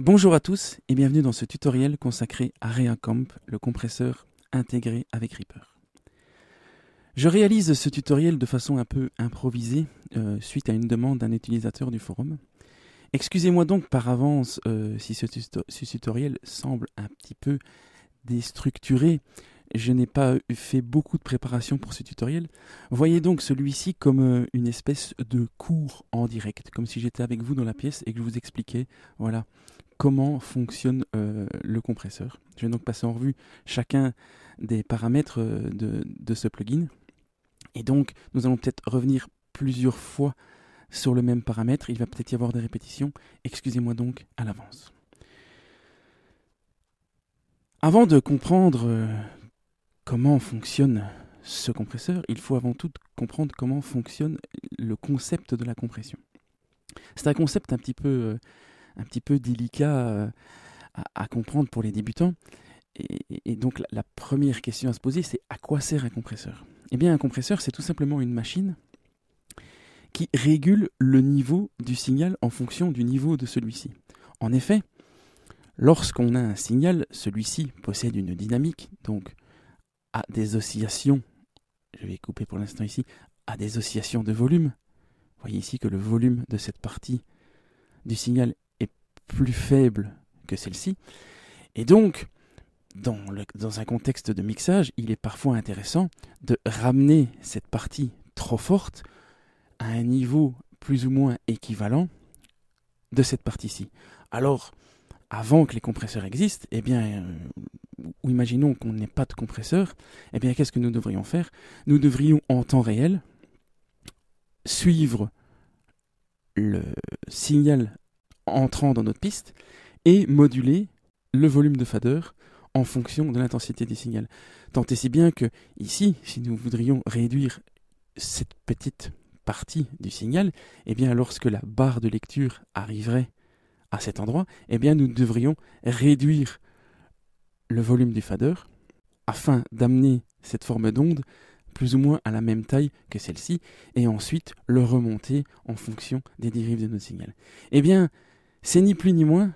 Bonjour à tous et bienvenue dans ce tutoriel consacré à ReaComp, le compresseur intégré avec Reaper. Je réalise ce tutoriel de façon un peu improvisée euh, suite à une demande d'un utilisateur du forum. Excusez-moi donc par avance euh, si ce, tutoriel semble un petit peu déstructuré. Je n'ai pas fait beaucoup de préparation pour ce tutoriel. Voyez donc celui-ci comme euh, une espèce de cours en direct, comme si j'étais avec vous dans la pièce et que je vous expliquais, voilà, comment fonctionne euh, le compresseur. Je vais donc passer en revue chacun des paramètres euh, de, ce plugin. Et donc, nous allons peut-être revenir plusieurs fois sur le même paramètre. Il va peut-être y avoir des répétitions. Excusez-moi donc à l'avance. Avant de comprendre euh, comment fonctionne ce compresseur, il faut avant tout comprendre comment fonctionne le concept de la compression. C'est un concept un petit peu un petit peu délicat euh, à, comprendre pour les débutants. Et, donc la, première question à se poser, c'est à quoi sert un compresseur Eh bien un compresseur, c'est tout simplement une machine qui régule le niveau du signal en fonction du niveau de celui-ci. En effet, lorsqu'on a un signal, celui-ci possède une dynamique, donc à des oscillations, je vais couper pour l'instant ici, à des oscillations de volume. Vous voyez ici que le volume de cette partie du signal plus faible que celle-ci. Et donc, dans, dans, un contexte de mixage, il est parfois intéressant de ramener cette partie trop forte à un niveau plus ou moins équivalent de cette partie-ci. Alors, avant que les compresseurs existent, eh bien, ou euh, imaginons qu'on n'ait pas de compresseur, eh bien, qu'est-ce que nous devrions faire Nous devrions, en temps réel, suivre le signal entrant dans notre piste et moduler le volume de fader en fonction de l'intensité du signal. Tant et si bien que ici, si nous voudrions réduire cette petite partie du signal, eh bien lorsque la barre de lecture arriverait à cet endroit, eh bien nous devrions réduire le volume du fader afin d'amener cette forme d'onde plus ou moins à la même taille que celle-ci, et ensuite le remonter en fonction des dérives de notre signal. Eh bien, c'est ni plus ni moins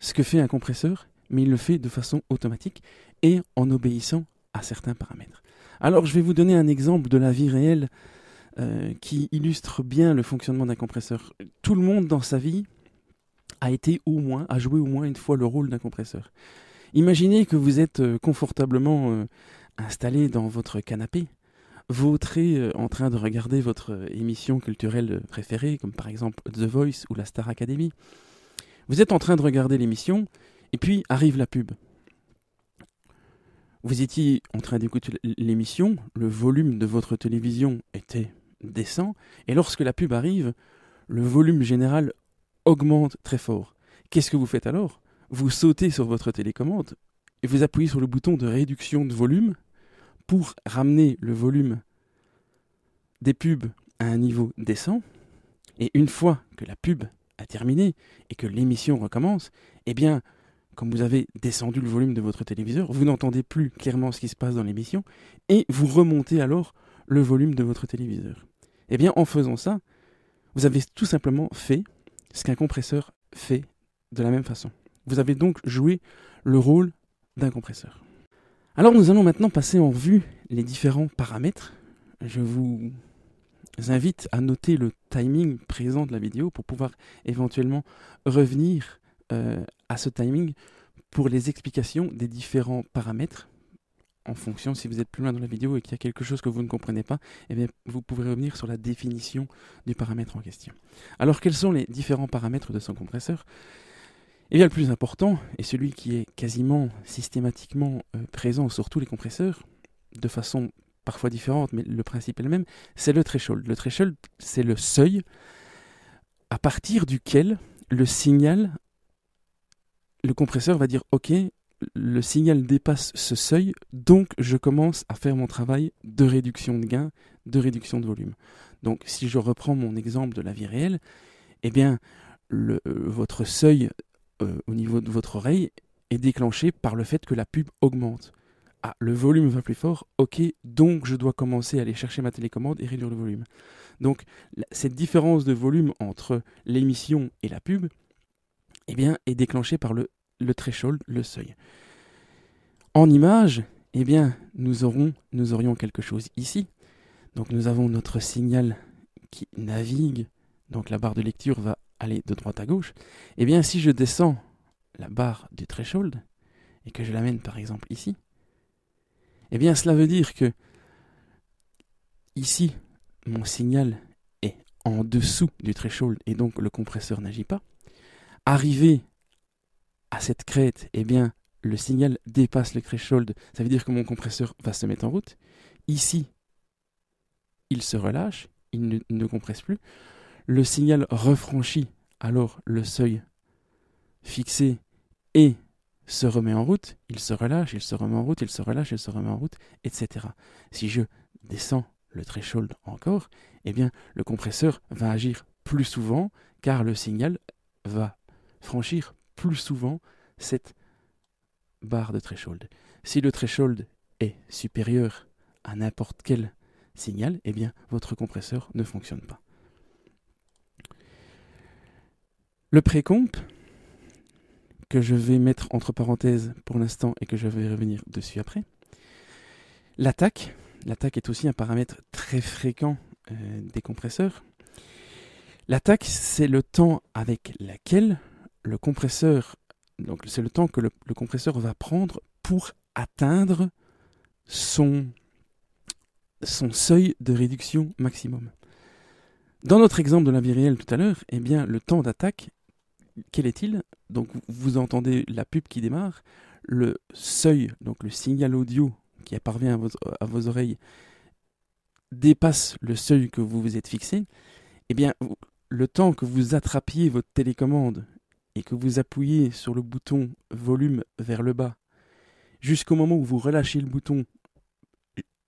ce que fait un compresseur, mais il le fait de façon automatique et en obéissant à certains paramètres. Alors je vais vous donner un exemple de la vie réelle euh, qui illustre bien le fonctionnement d'un compresseur. Tout le monde dans sa vie a été au moins, a joué au moins une fois le rôle d'un compresseur. Imaginez que vous êtes euh, confortablement euh, installé dans votre canapé, Vous êtes en train de regarder votre émission culturelle préférée, comme par exemple The Voice ou la Star Academy. Vous êtes en train de regarder l'émission, et puis arrive la pub. Vous étiez en train d'écouter l'émission, le volume de votre télévision était décent et lorsque la pub arrive, le volume général augmente très fort. Qu'est-ce que vous faites alors Vous sautez sur votre télécommande et vous appuyez sur le bouton de réduction de volume pour ramener le volume des pubs à un niveau décent. Et une fois que la pub a terminé et que l'émission recommence, eh bien, comme vous avez descendu le volume de votre téléviseur, vous n'entendez plus clairement ce qui se passe dans l'émission et vous remontez alors le volume de votre téléviseur. Eh bien, en faisant ça, vous avez tout simplement fait ce qu'un compresseur fait de la même façon. Vous avez donc joué le rôle d'un compresseur. Alors nous allons maintenant passer en vue les différents paramètres. Je vous invite à noter le timing présent de la vidéo pour pouvoir éventuellement revenir euh, à ce timing pour les explications des différents paramètres. En fonction, si vous êtes plus loin dans la vidéo et qu'il y a quelque chose que vous ne comprenez pas, et eh bien, vous pouvez revenir sur la définition du paramètre en question. Alors, quels sont les différents paramètres de son compresseur Eh bien, le plus important, est celui qui est quasiment systématiquement euh, présent sur tous les compresseurs, de façon parfois différentes, mais le principe est le même, c'est le threshold. Le threshold, c'est le seuil à partir duquel le signal, le compresseur va dire OK, le signal dépasse ce seuil, donc je commence à faire mon travail de réduction de gain, de réduction de volume. Donc si je reprends mon exemple de la vie réelle, eh bien le, euh, votre seuil euh, au niveau de votre oreille est déclenché par le fait que la pub augmente. Ah, le volume va plus fort, ok, donc je dois commencer à aller chercher ma télécommande et réduire le volume. Donc, cette différence de volume entre l'émission et la pub eh bien, est déclenchée par le, le threshold, le seuil. En image, eh bien, nous, aurons, nous aurions quelque chose ici. Donc, nous avons notre signal qui navigue, donc la barre de lecture va aller de droite à gauche. Eh bien, si je descends la barre du threshold et que je l'amène par exemple ici, eh bien, cela veut dire que ici, mon signal est en dessous du threshold et donc le compresseur n'agit pas. Arrivé à cette crête, eh bien, le signal dépasse le threshold. Ça veut dire que mon compresseur va se mettre en route. Ici, il se relâche, il ne, ne compresse plus. Le signal refranchit alors le seuil fixé et se remet en route, il se relâche, il se remet en route, il se relâche, il se remet en route, etc. Si je descends le threshold encore, eh bien le compresseur va agir plus souvent car le signal va franchir plus souvent cette barre de threshold. Si le threshold est supérieur à n'importe quel signal, eh bien votre compresseur ne fonctionne pas. Le précompte, que je vais mettre entre parenthèses pour l'instant et que je vais revenir dessus après. L'attaque, l'attaque est aussi un paramètre très fréquent euh, des compresseurs. L'attaque, c'est le temps avec laquelle le compresseur, donc c'est le temps que le, compresseur va prendre pour atteindre son, son seuil de réduction maximum. Dans notre exemple de la vie tout à l'heure, eh bien, le temps d'attaque quel est-il Donc vous entendez la pub qui démarre, le seuil, donc le signal audio qui parvient à vos, oreilles, dépasse le seuil que vous vous êtes fixé, eh bien le temps que vous attrapiez votre télécommande et que vous appuyez sur le bouton volume vers le bas, jusqu'au moment où vous relâchez le bouton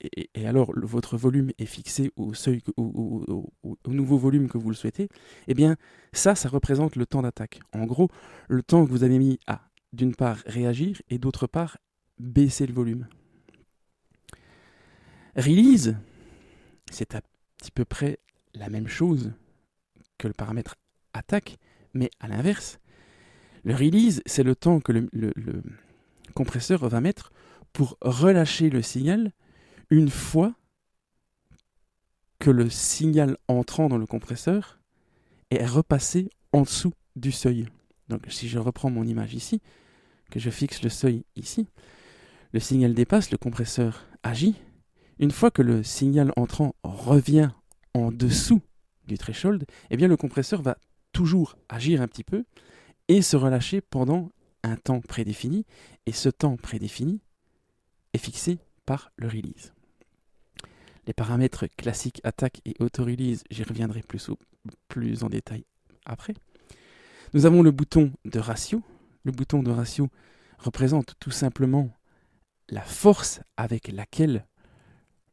et, alors votre volume est fixé au seuil, au, nouveau volume que vous le souhaitez, eh bien ça, ça représente le temps d'attaque. En gros, le temps que vous avez mis à, d'une part, réagir et d'autre part, baisser le volume. Release, c'est à petit peu près la même chose que le paramètre attaque, mais à l'inverse. Le release, c'est le temps que le compresseur va mettre pour relâcher le signal une fois que le signal entrant dans le compresseur est repassé en dessous du seuil. Donc si je reprends mon image ici, que je fixe le seuil ici, le signal dépasse, le compresseur agit. Une fois que le signal entrant revient en dessous du threshold, eh bien le compresseur va toujours agir un petit peu et se relâcher pendant un temps prédéfini. Et ce temps prédéfini est fixé par le release. Les paramètres classiques attaque et auto j'y reviendrai plus, plus en détail après. Nous avons le bouton de ratio. Le bouton de ratio représente tout simplement la force avec laquelle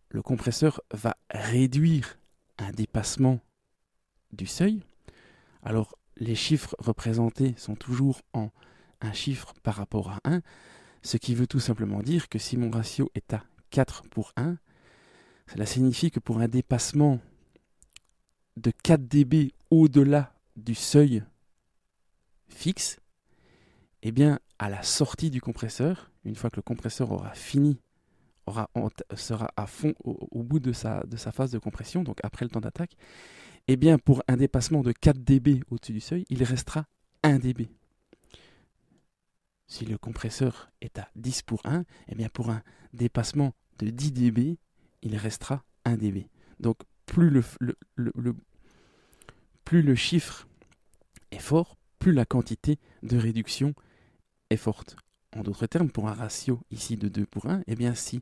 le compresseur va réduire un dépassement du seuil. Alors les chiffres représentés sont toujours en un chiffre par rapport à 1, ce qui veut tout simplement dire que si mon ratio est à 4 pour 1, cela signifie que pour un dépassement de 4 dB au-delà du seuil fixe, eh bien, à la sortie du compresseur, une fois que le compresseur aura fini, sera à fond au, bout de sa, de sa, phase de compression, donc après le temps d'attaque, eh bien, pour un dépassement de 4 dB au-dessus du seuil, il restera 1 dB. Si le compresseur est à 10 pour 1, eh bien, pour un dépassement de 10 dB, il restera 1 dB. Donc plus le, plus le chiffre est fort, plus la quantité de réduction est forte. En d'autres termes, pour un ratio ici de 2 pour 1, eh bien si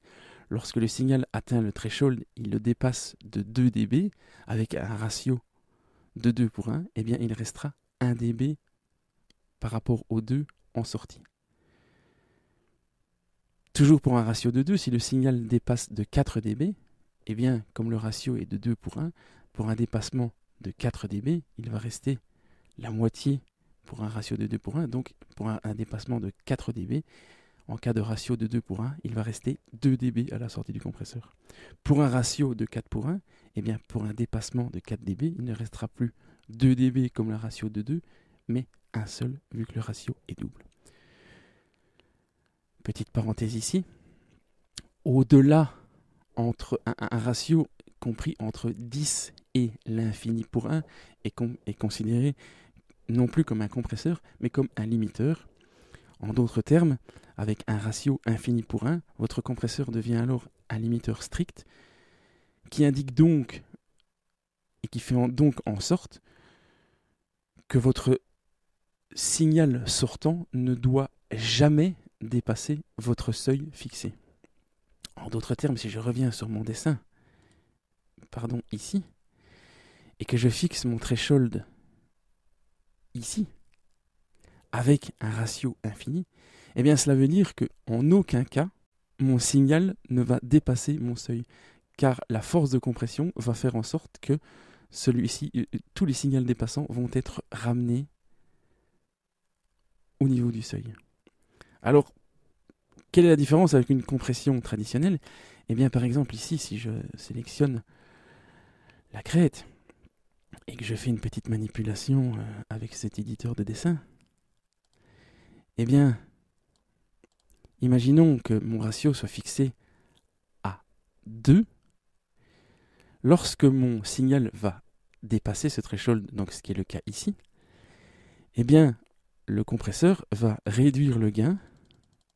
lorsque le signal atteint le threshold, il le dépasse de 2 dB avec un ratio de 2 pour 1, eh bien il restera 1 dB par rapport aux 2 en sortie. Toujours pour un ratio de 2, si le signal dépasse de 4 dB, eh bien, comme le ratio est de 2 pour 1, pour un dépassement de 4 dB, il va rester la moitié pour un ratio de 2 pour 1. Donc, pour un, dépassement de 4 dB, en cas de ratio de 2 pour 1, il va rester 2 dB à la sortie du compresseur. Pour un ratio de 4 pour 1, eh bien pour un dépassement de 4 dB, il ne restera plus 2 dB comme le ratio de 2, mais un seul vu que le ratio est double petite parenthèse ici, au-delà, entre un, ratio compris entre 10 et l'infini pour 1 est, considéré non plus comme un compresseur, mais comme un limiteur. En d'autres termes, avec un ratio infini pour 1, votre compresseur devient alors un limiteur strict, qui indique donc, et qui fait donc en sorte, que votre signal sortant ne doit jamais dépasser votre seuil fixé. En d'autres termes, si je reviens sur mon dessin, pardon, ici, et que je fixe mon threshold ici, avec un ratio infini, eh bien cela veut dire que en aucun cas mon signal ne va dépasser mon seuil, car la force de compression va faire en sorte que celui-ci, euh, euh, tous les signaux dépassants vont être ramenés au niveau du seuil. Alors, quelle est la différence avec une compression traditionnelle Eh bien, par exemple, ici, si je sélectionne la crête et que je fais une petite manipulation euh, avec cet éditeur de dessin, eh bien, imaginons que mon ratio soit fixé à 2. Lorsque mon signal va dépasser ce threshold, donc ce qui est le cas ici, eh bien, le compresseur va réduire le gain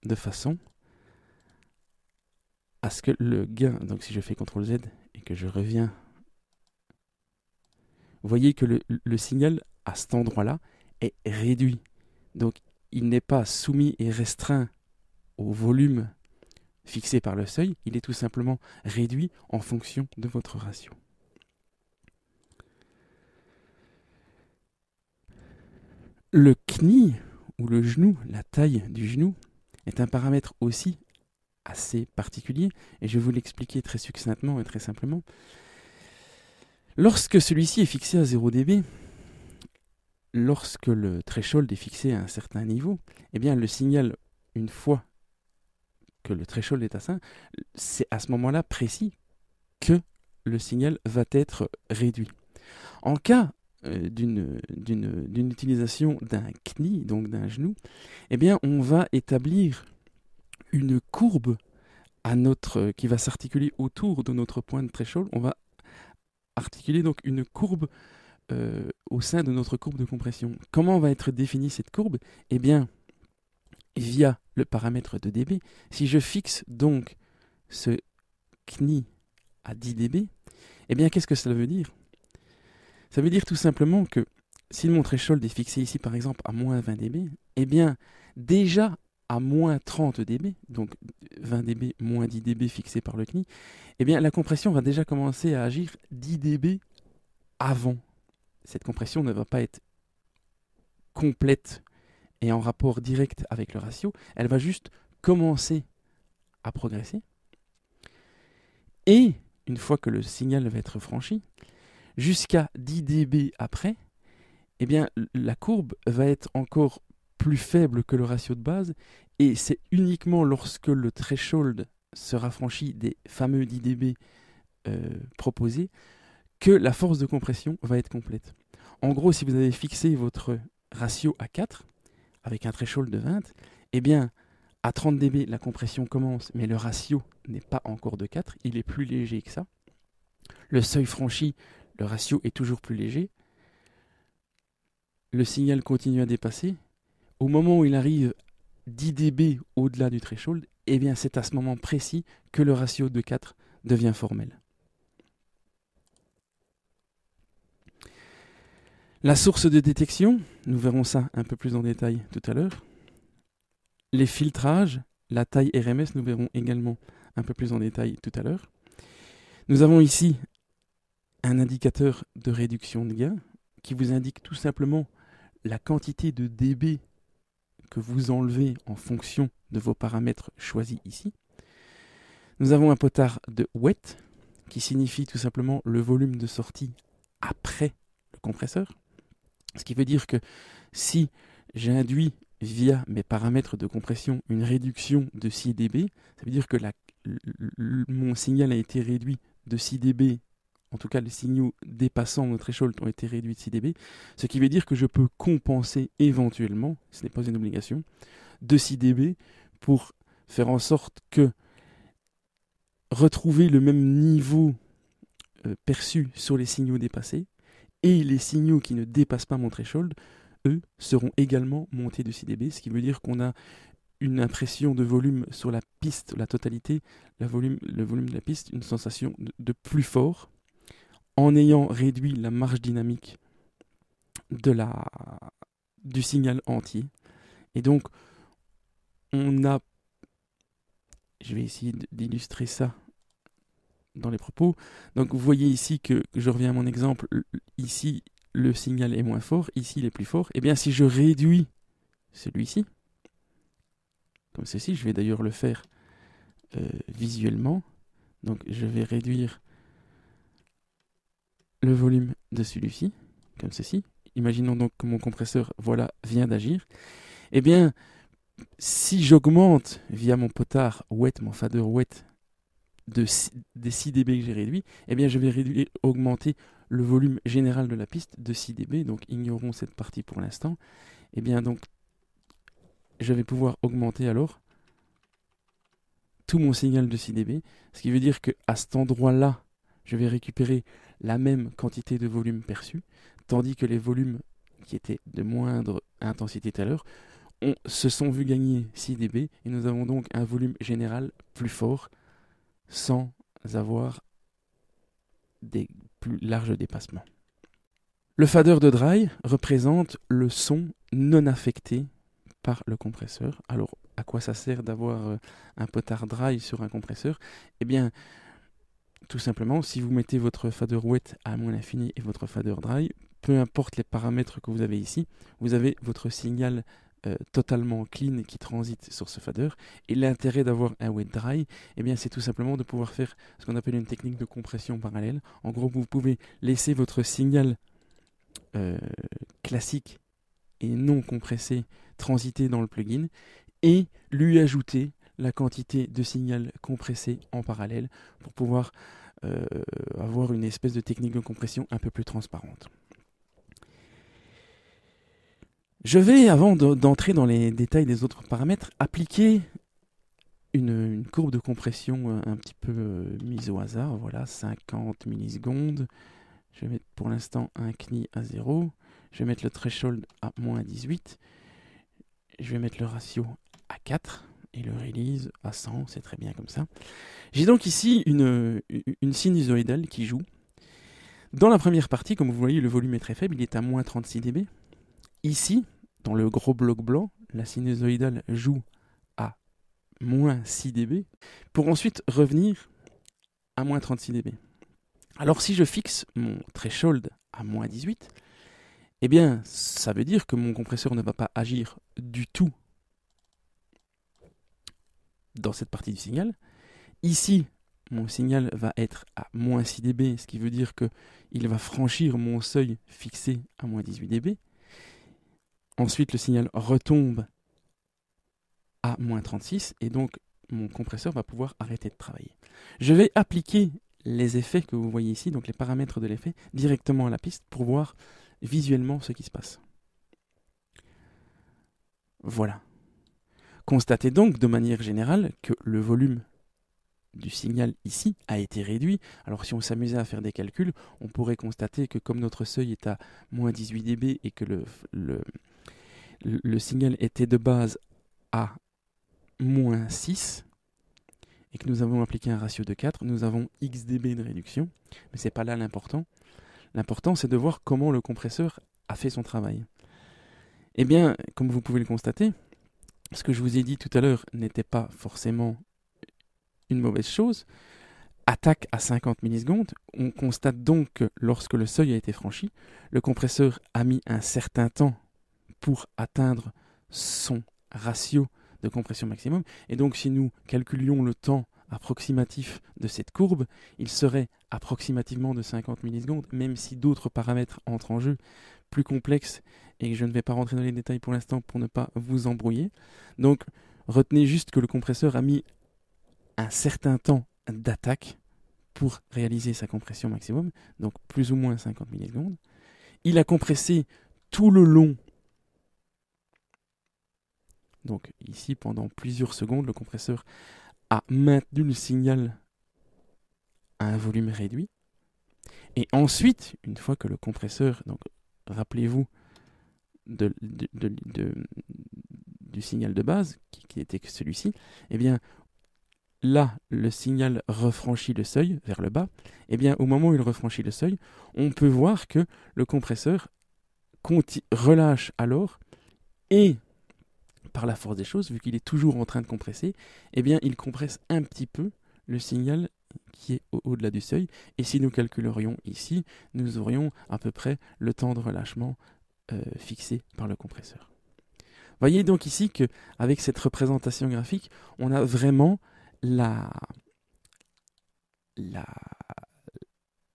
de façon à ce que le gain, donc si je fais CTRL Z et que je reviens, vous voyez que le, le signal à cet endroit-là est réduit. Donc il n'est pas soumis et restreint au volume fixé par le seuil, il est tout simplement réduit en fonction de votre ratio. Le Kni, ou le genou, la taille du genou, est un paramètre aussi assez particulier, et je vais vous l'expliquer très succinctement et très simplement. Lorsque celui-ci est fixé à 0 dB, lorsque le threshold est fixé à un certain niveau, eh bien le signal, une fois que le threshold est atteint, c'est à ce moment-là précis que le signal va être réduit. En cas euh, d'une utilisation d'un Kni, donc d'un genou, eh bien, on va établir une courbe à notre, euh, qui va s'articuler autour de notre point de chaud On va articuler donc une courbe euh, au sein de notre courbe de compression. Comment va être définie cette courbe Eh bien, via le paramètre de dB. Si je fixe donc ce kni à 10 dB, eh bien, qu'est-ce que cela veut dire ça veut dire tout simplement que si le montre threshold est fixé ici par exemple à moins 20 dB, eh bien déjà à moins 30 dB, donc 20 dB moins 10 dB fixé par le CNI, eh bien la compression va déjà commencer à agir 10 dB avant. Cette compression ne va pas être complète et en rapport direct avec le ratio, elle va juste commencer à progresser. Et une fois que le signal va être franchi, jusqu'à 10 dB après, eh bien la courbe va être encore plus faible que le ratio de base, et c'est uniquement lorsque le threshold sera franchi des fameux 10 dB euh, proposés que la force de compression va être complète. En gros, si vous avez fixé votre ratio à 4, avec un threshold de 20, eh bien, à 30 dB, la compression commence, mais le ratio n'est pas encore de 4, il est plus léger que ça. Le seuil franchi, le ratio est toujours plus léger, le signal continue à dépasser. Au moment où il arrive 10 dB au-delà du threshold, eh bien c'est à ce moment précis que le ratio de 4 devient formel. La source de détection, nous verrons ça un peu plus en détail tout à l'heure. Les filtrages, la taille RMS, nous verrons également un peu plus en détail tout à l'heure. Nous avons ici un indicateur de réduction de gain qui vous indique tout simplement la quantité de dB que vous enlevez en fonction de vos paramètres choisis ici. Nous avons un potard de wet qui signifie tout simplement le volume de sortie après le compresseur. Ce qui veut dire que si j'induis via mes paramètres de compression une réduction de 6 dB, ça veut dire que mon signal a été réduit de 6 dB en tout cas les signaux dépassant notre threshold ont été réduits de 6 dB, ce qui veut dire que je peux compenser éventuellement, ce n'est pas une obligation, de 6 dB pour faire en sorte que retrouver le même niveau euh, perçu sur les signaux dépassés et les signaux qui ne dépassent pas mon threshold, eux, seront également montés de 6 dB, ce qui veut dire qu'on a une impression de volume sur la piste, la totalité, le volume de la piste, une sensation de plus fort, en ayant réduit la marge dynamique de la, du signal entier Et donc, on a, je vais essayer d'illustrer ça dans les propos. Donc, vous voyez ici que, je reviens à mon exemple, ici, le signal est moins fort, ici, il est plus fort. Et eh bien, si je réduis celui-ci, comme ceci, je vais d'ailleurs le faire euh, visuellement. Donc, je vais réduire le volume de celui-ci, comme ceci. Imaginons donc que mon compresseur, voilà, vient d'agir. Eh bien, si j'augmente via mon potard wet, mon fader wet, de des 6 dB que j'ai réduit, eh bien je vais augmenter le volume général de la piste de 6 dB, donc ignorons cette partie pour l'instant. Eh bien donc je vais pouvoir augmenter alors tout mon signal de 6 dB, ce qui veut dire qu'à cet endroit-là je vais récupérer la même quantité de volume perçu, tandis que les volumes qui étaient de moindre intensité tout à l'heure se sont vus gagner 6 dB et nous avons donc un volume général plus fort sans avoir des plus larges dépassements. Le fader de dry représente le son non affecté par le compresseur. Alors à quoi ça sert d'avoir euh, un potard dry sur un compresseur Eh bien, tout simplement, si vous mettez votre fader wet à moins l'infini et votre fader dry, peu importe les paramètres que vous avez ici, vous avez votre signal euh, totalement clean qui transite sur ce fader. Et l'intérêt d'avoir un wet dry, eh bien, c'est tout simplement de pouvoir faire ce qu'on appelle une technique de compression parallèle. En gros, vous pouvez laisser votre signal euh, classique et non compressé transiter dans le plugin et lui ajouter la quantité de signal compressé en parallèle pour pouvoir euh, avoir une espèce de technique de compression un peu plus transparente. Je vais, avant d'entrer dans les détails des autres paramètres, appliquer une, courbe de compression euh, un petit peu euh, mise au hasard. Voilà, 50 millisecondes. Je vais mettre pour l'instant un CNI à 0. Je vais mettre le threshold à moins 18. Je vais mettre le ratio à 4 et le release à 100, c'est très bien comme ça. J'ai donc ici une, sinusoïdale qui joue. Dans la première partie, comme vous voyez, le volume est très faible, il est à moins 36 dB. Ici, dans le gros bloc blanc, la sinusoïdale joue à moins 6 dB, pour ensuite revenir à moins 36 dB. Alors si je fixe mon threshold à moins 18, eh bien ça veut dire que mon compresseur ne va pas agir du tout dans cette partie du signal. Ici, mon signal va être à moins 6 dB, ce qui veut dire qu'il va franchir mon seuil fixé à moins 18 dB. Ensuite, le signal retombe à moins 36 et donc mon compresseur va pouvoir arrêter de travailler. Je vais appliquer les effets que vous voyez ici, donc les paramètres de l'effet, directement à la piste pour voir visuellement ce qui se passe. Voilà. Constatez donc de manière générale que le volume du signal ici a été réduit. Alors si on s'amusait à faire des calculs, on pourrait constater que comme notre seuil est à moins 18 dB et que le, le, signal était de base à moins 6, et que nous avons appliqué un ratio de 4, nous avons x dB de réduction, mais ce n'est pas là l'important. L'important, c'est de voir comment le compresseur a fait son travail. Eh bien, comme vous pouvez le constater, ce que je vous ai dit tout à l'heure n'était pas forcément une mauvaise chose, attaque à 50 millisecondes, on constate donc que lorsque le seuil a été franchi, le compresseur a mis un certain temps pour atteindre son ratio de compression maximum. Et donc si nous calculions le temps approximatif de cette courbe, il serait approximativement de 50 millisecondes, même si d'autres paramètres entrent en jeu plus complexe et que je ne vais pas rentrer dans les détails pour l'instant pour ne pas vous embrouiller. Donc retenez juste que le compresseur a mis un certain temps d'attaque pour réaliser sa compression maximum, donc plus ou moins 50 millisecondes. Il a compressé tout le long. Donc ici, pendant plusieurs secondes, le compresseur a maintenu le signal à un volume réduit. Et ensuite, une fois que le compresseur, donc rappelez-vous du signal de base, qui, qui était celui-ci, eh bien, là, le signal refranchit le seuil vers le bas, eh bien, au moment où il refranchit le seuil, on peut voir que le compresseur relâche alors et par la force des choses, vu qu'il est toujours en train de compresser, eh bien, il compresse un petit peu le signal qui est au-delà du seuil. Et si nous calculerions ici, nous aurions à peu près le temps de relâchement euh, fixé par le compresseur. Voyez donc ici que avec cette représentation graphique, on a vraiment la, la,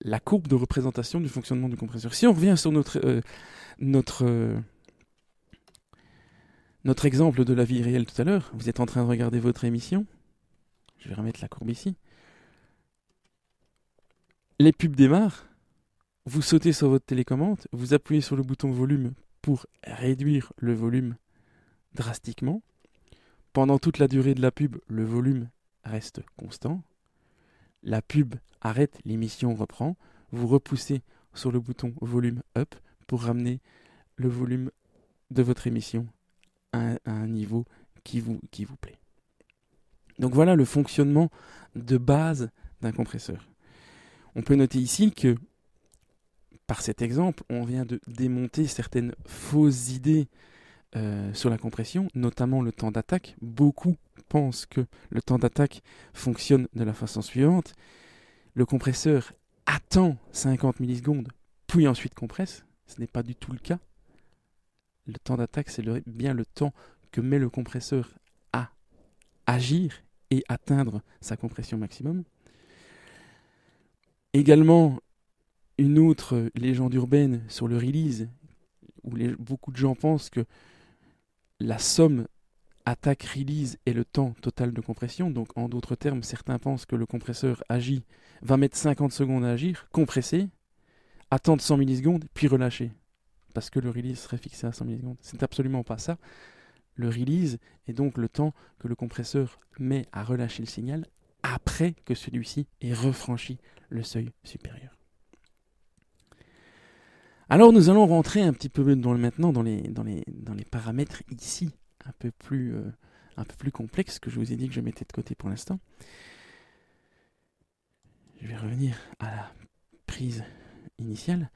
la courbe de représentation du fonctionnement du compresseur. Si on revient sur notre, euh, notre, notre exemple de la vie réelle tout à l'heure, vous êtes en train de regarder votre émission, je vais remettre la courbe ici, les pubs démarrent, vous sautez sur votre télécommande, vous appuyez sur le bouton volume pour réduire le volume drastiquement. Pendant toute la durée de la pub, le volume reste constant. La pub arrête, l'émission reprend. Vous repoussez sur le bouton volume up pour ramener le volume de votre émission à, un niveau qui vous, qui vous plaît. Donc voilà le fonctionnement de base d'un compresseur. On peut noter ici que, par cet exemple, on vient de démonter certaines fausses idées euh, sur la compression, notamment le temps d'attaque. Beaucoup pensent que le temps d'attaque fonctionne de la façon suivante. Le compresseur attend 50 millisecondes, puis ensuite compresse. Ce n'est pas du tout le cas. Le temps d'attaque, c'est bien le temps que met le compresseur à agir et atteindre sa compression maximum. Également, une autre légende urbaine sur le release, où beaucoup de gens pensent que la somme attaque release est le temps total de compression. Donc, en d'autres termes, certains pensent que le compresseur agit, va mettre 50 secondes à agir, compresser, attendre 100 millisecondes, puis relâcher. Parce que le release serait fixé à 100 millisecondes. C'est absolument pas ça. Le release est donc le temps que le compresseur met à relâcher le signal après que celui-ci ait refranchi le seuil supérieur. Alors nous allons rentrer un petit peu maintenant dans les, paramètres ici, un peu, plus, euh, un peu plus complexes que je vous ai dit que je mettais de côté pour l'instant. Je vais revenir à la prise initiale.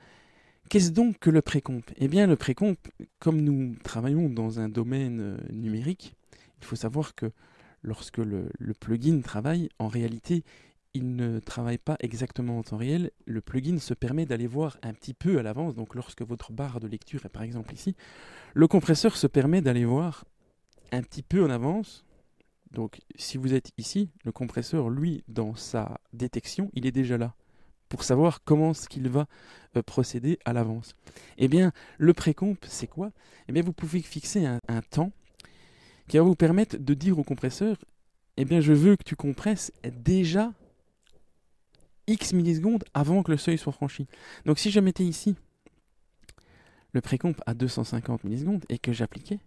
Qu'est-ce donc que le précompte Eh bien le précompte, comme nous travaillons dans un domaine euh, numérique, il faut savoir que lorsque le, plugin travaille, en réalité, il ne travaille pas exactement en temps réel. Le plugin se permet d'aller voir un petit peu à l'avance. Donc lorsque votre barre de lecture est par exemple ici, le compresseur se permet d'aller voir un petit peu en avance. Donc si vous êtes ici, le compresseur, lui, dans sa détection, il est déjà là pour savoir comment ce qu'il va euh, procéder à l'avance. Eh bien, le précomp, c'est quoi Eh bien, vous pouvez fixer un temps qui va vous permettre de dire au compresseur Eh bien, je veux que tu compresses déjà X millisecondes avant que le seuil soit franchi. Donc, si je mettais ici le précomp à 250 millisecondes et que j'appliquais,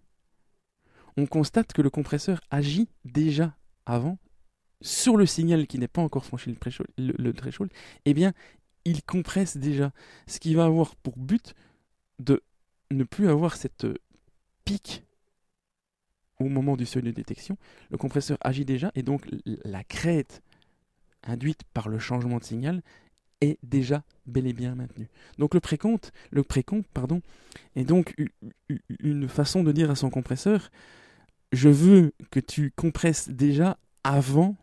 on constate que le compresseur agit déjà avant sur le signal qui n'est pas encore franchi le, threshold, eh bien, il compresse déjà, ce qui va avoir pour but de ne plus avoir cette euh, pique au moment du seuil de détection, le compresseur agit déjà et donc la crête induite par le changement de signal est déjà bel et bien maintenue. Donc le précompte, le précompte, pardon, est donc une façon de dire à son compresseur je veux que tu compresses déjà avant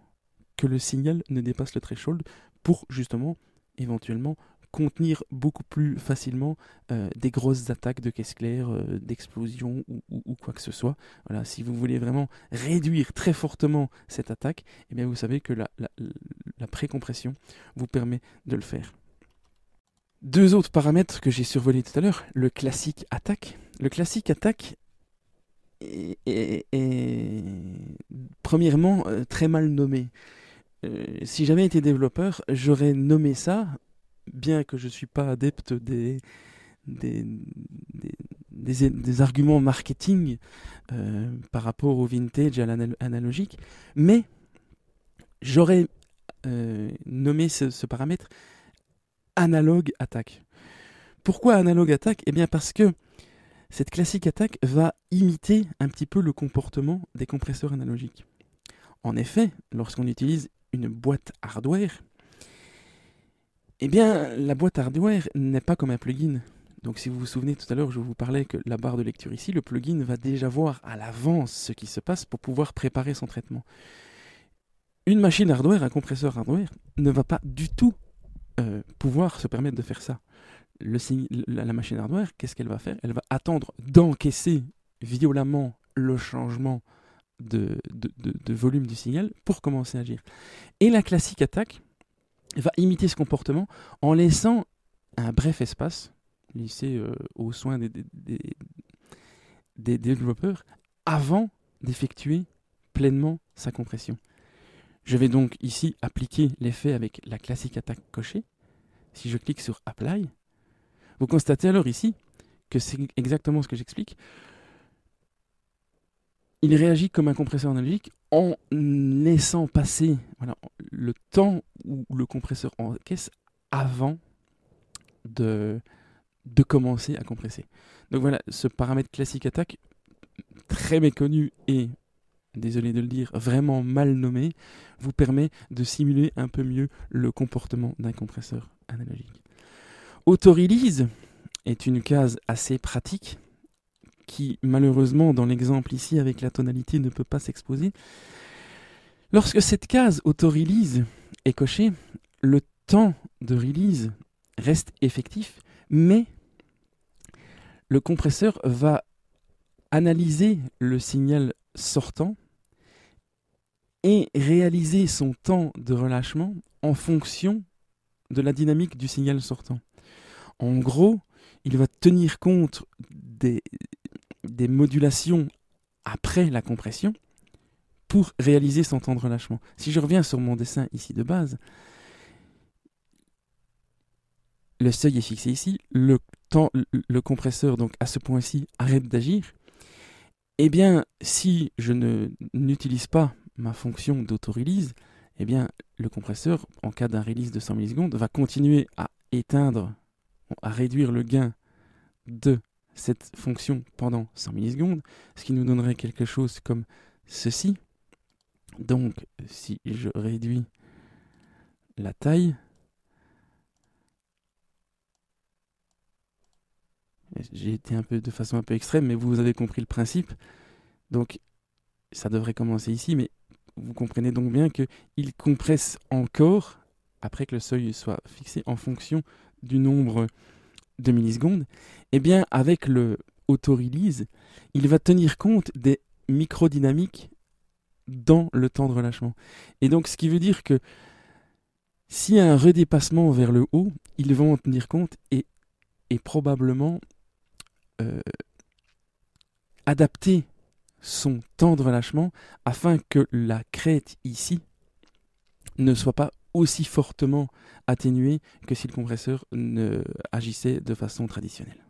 que le signal ne dépasse le threshold pour justement éventuellement contenir beaucoup plus facilement euh, des grosses attaques de caisse claire, euh, d'explosion ou, quoi que ce soit. Voilà, si vous voulez vraiment réduire très fortement cette attaque, eh bien vous savez que la, précompression vous permet de le faire. Deux autres paramètres que j'ai survolés tout à l'heure, le classique attaque. Le classique attaque est, premièrement euh, très mal nommé. si j'avais été développeur, j'aurais nommé ça bien que je ne suis pas adepte des, des, arguments marketing euh, par rapport au vintage, à l'analogique, mais j'aurais euh, nommé ce, paramètre analogue attaque. Pourquoi analogue attaque Eh bien parce que cette classique attaque va imiter un petit peu le comportement des compresseurs analogiques. En effet, lorsqu'on utilise une boîte hardware, eh bien, la boîte hardware n'est pas comme un plugin. Donc si vous vous souvenez tout à l'heure, je vous parlais que la barre de lecture ici, le plugin va déjà voir à l'avance ce qui se passe pour pouvoir préparer son traitement. Une machine hardware, un compresseur hardware, ne va pas du tout euh, pouvoir se permettre de faire ça. la, machine hardware, qu'est-ce qu'elle va faire Elle va attendre d'encaisser violemment le changement de volume du signal pour commencer à agir. Et la classique attaque, va imiter ce comportement en laissant un bref espace laissé euh, aux soins des, des développeurs avant d'effectuer pleinement sa compression. Je vais donc ici appliquer l'effet avec la classique attaque cochée. Si je clique sur Apply, vous constatez alors ici que c'est exactement ce que j'explique il réagit comme un compresseur analogique en laissant passer voilà, le temps où le compresseur encaisse avant de, de commencer à compresser. Donc voilà, ce paramètre classique attaque, très méconnu et, désolé de le dire, vraiment mal nommé, vous permet de simuler un peu mieux le comportement d'un compresseur analogique. Autorelease est une case assez pratique qui malheureusement dans l'exemple ici avec la tonalité ne peut pas s'exposer, lorsque cette case auto-release est cochée, le temps de release reste effectif, mais le compresseur va analyser le signal sortant et réaliser son temps de relâchement en fonction de la dynamique du signal sortant. En gros, il va tenir compte des des modulations après la compression pour réaliser son temps de relâchement. Si je reviens sur mon dessin ici de base, le seuil est fixé ici, le, temps, le compresseur donc à ce point-ci arrête d'agir. Eh bien, si je n'utilise pas ma fonction d'auto-release, eh bien, le compresseur, en cas d'un release de 100 millisecondes, va continuer à éteindre, à réduire le gain de cette fonction pendant 100 millisecondes, ce qui nous donnerait quelque chose comme ceci. Donc, si je réduis la taille, j'ai été un peu de façon un peu extrême, mais vous avez compris le principe. Donc, ça devrait commencer ici, mais vous comprenez donc bien qu'il compresse encore après que le seuil soit fixé en fonction du nombre de millisecondes, eh bien, avec le auto-release, il va tenir compte des microdynamiques dans le temps de relâchement. Et donc, ce qui veut dire que s'il y a un redépassement vers le haut, ils vont en tenir compte et, probablement euh, adapter son temps de relâchement afin que la crête ici ne soit pas aussi fortement atténué que si le compresseur ne agissait de façon traditionnelle.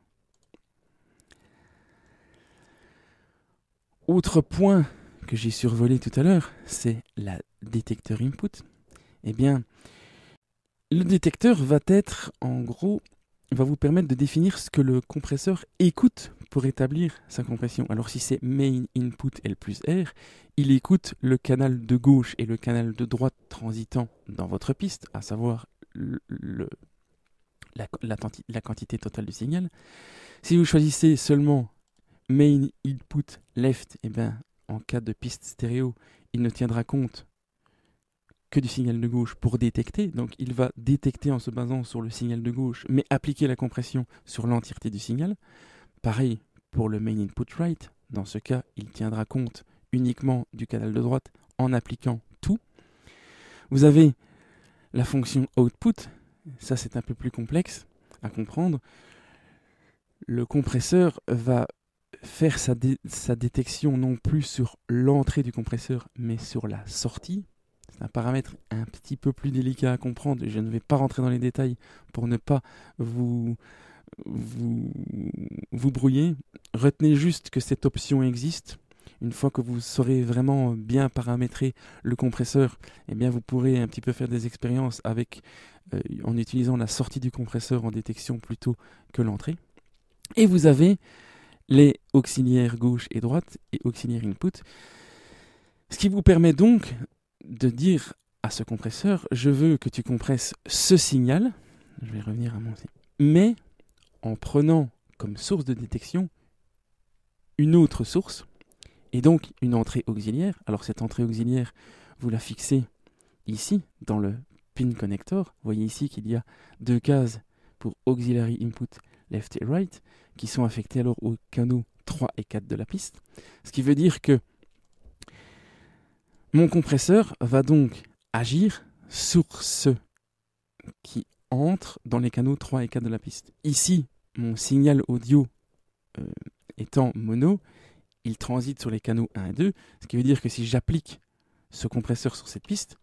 Autre point que j'ai survolé tout à l'heure, c'est la détecteur input. Eh bien, le détecteur va être en gros va vous permettre de définir ce que le compresseur écoute pour établir sa compression. Alors si c'est main input L plus R, il écoute le canal de gauche et le canal de droite transitant dans votre piste, à savoir la, quantité totale du signal. Si vous choisissez seulement main input left, eh ben, en cas de piste stéréo, il ne tiendra compte que du signal de gauche pour détecter. Donc il va détecter en se basant sur le signal de gauche, mais appliquer la compression sur l'entièreté du signal. Pareil pour le main input right. Dans ce cas, il tiendra compte uniquement du canal de droite en appliquant tout. Vous avez la fonction output. Ça, c'est un peu plus complexe à comprendre. Le compresseur va faire sa, sa détection non plus sur l'entrée du compresseur, mais sur la sortie. C'est un paramètre un petit peu plus délicat à comprendre. Je ne vais pas rentrer dans les détails pour ne pas vous vous vous brouillez, retenez juste que cette option existe. Une fois que vous saurez vraiment bien paramétrer le compresseur, eh bien vous pourrez un petit peu faire des expériences avec euh, en utilisant la sortie du compresseur en détection plutôt que l'entrée. Et vous avez les auxiliaires gauche et droite et auxiliaires input. Ce qui vous permet donc de dire à ce compresseur, je veux que tu compresses ce signal, je vais revenir à mon signal, mais en prenant comme source de détection une autre source, et donc une entrée auxiliaire. Alors cette entrée auxiliaire, vous la fixez ici, dans le pin connector. Vous voyez ici qu'il y a deux cases pour auxiliary input left et right, qui sont affectées alors aux canaux 3 et 4 de la piste. Ce qui veut dire que mon compresseur va donc agir sur ce qui entre dans les canaux 3 et 4 de la piste. Ici, mon signal audio euh, étant mono, il transite sur les canaux 1 et 2, ce qui veut dire que si j'applique ce compresseur sur cette piste,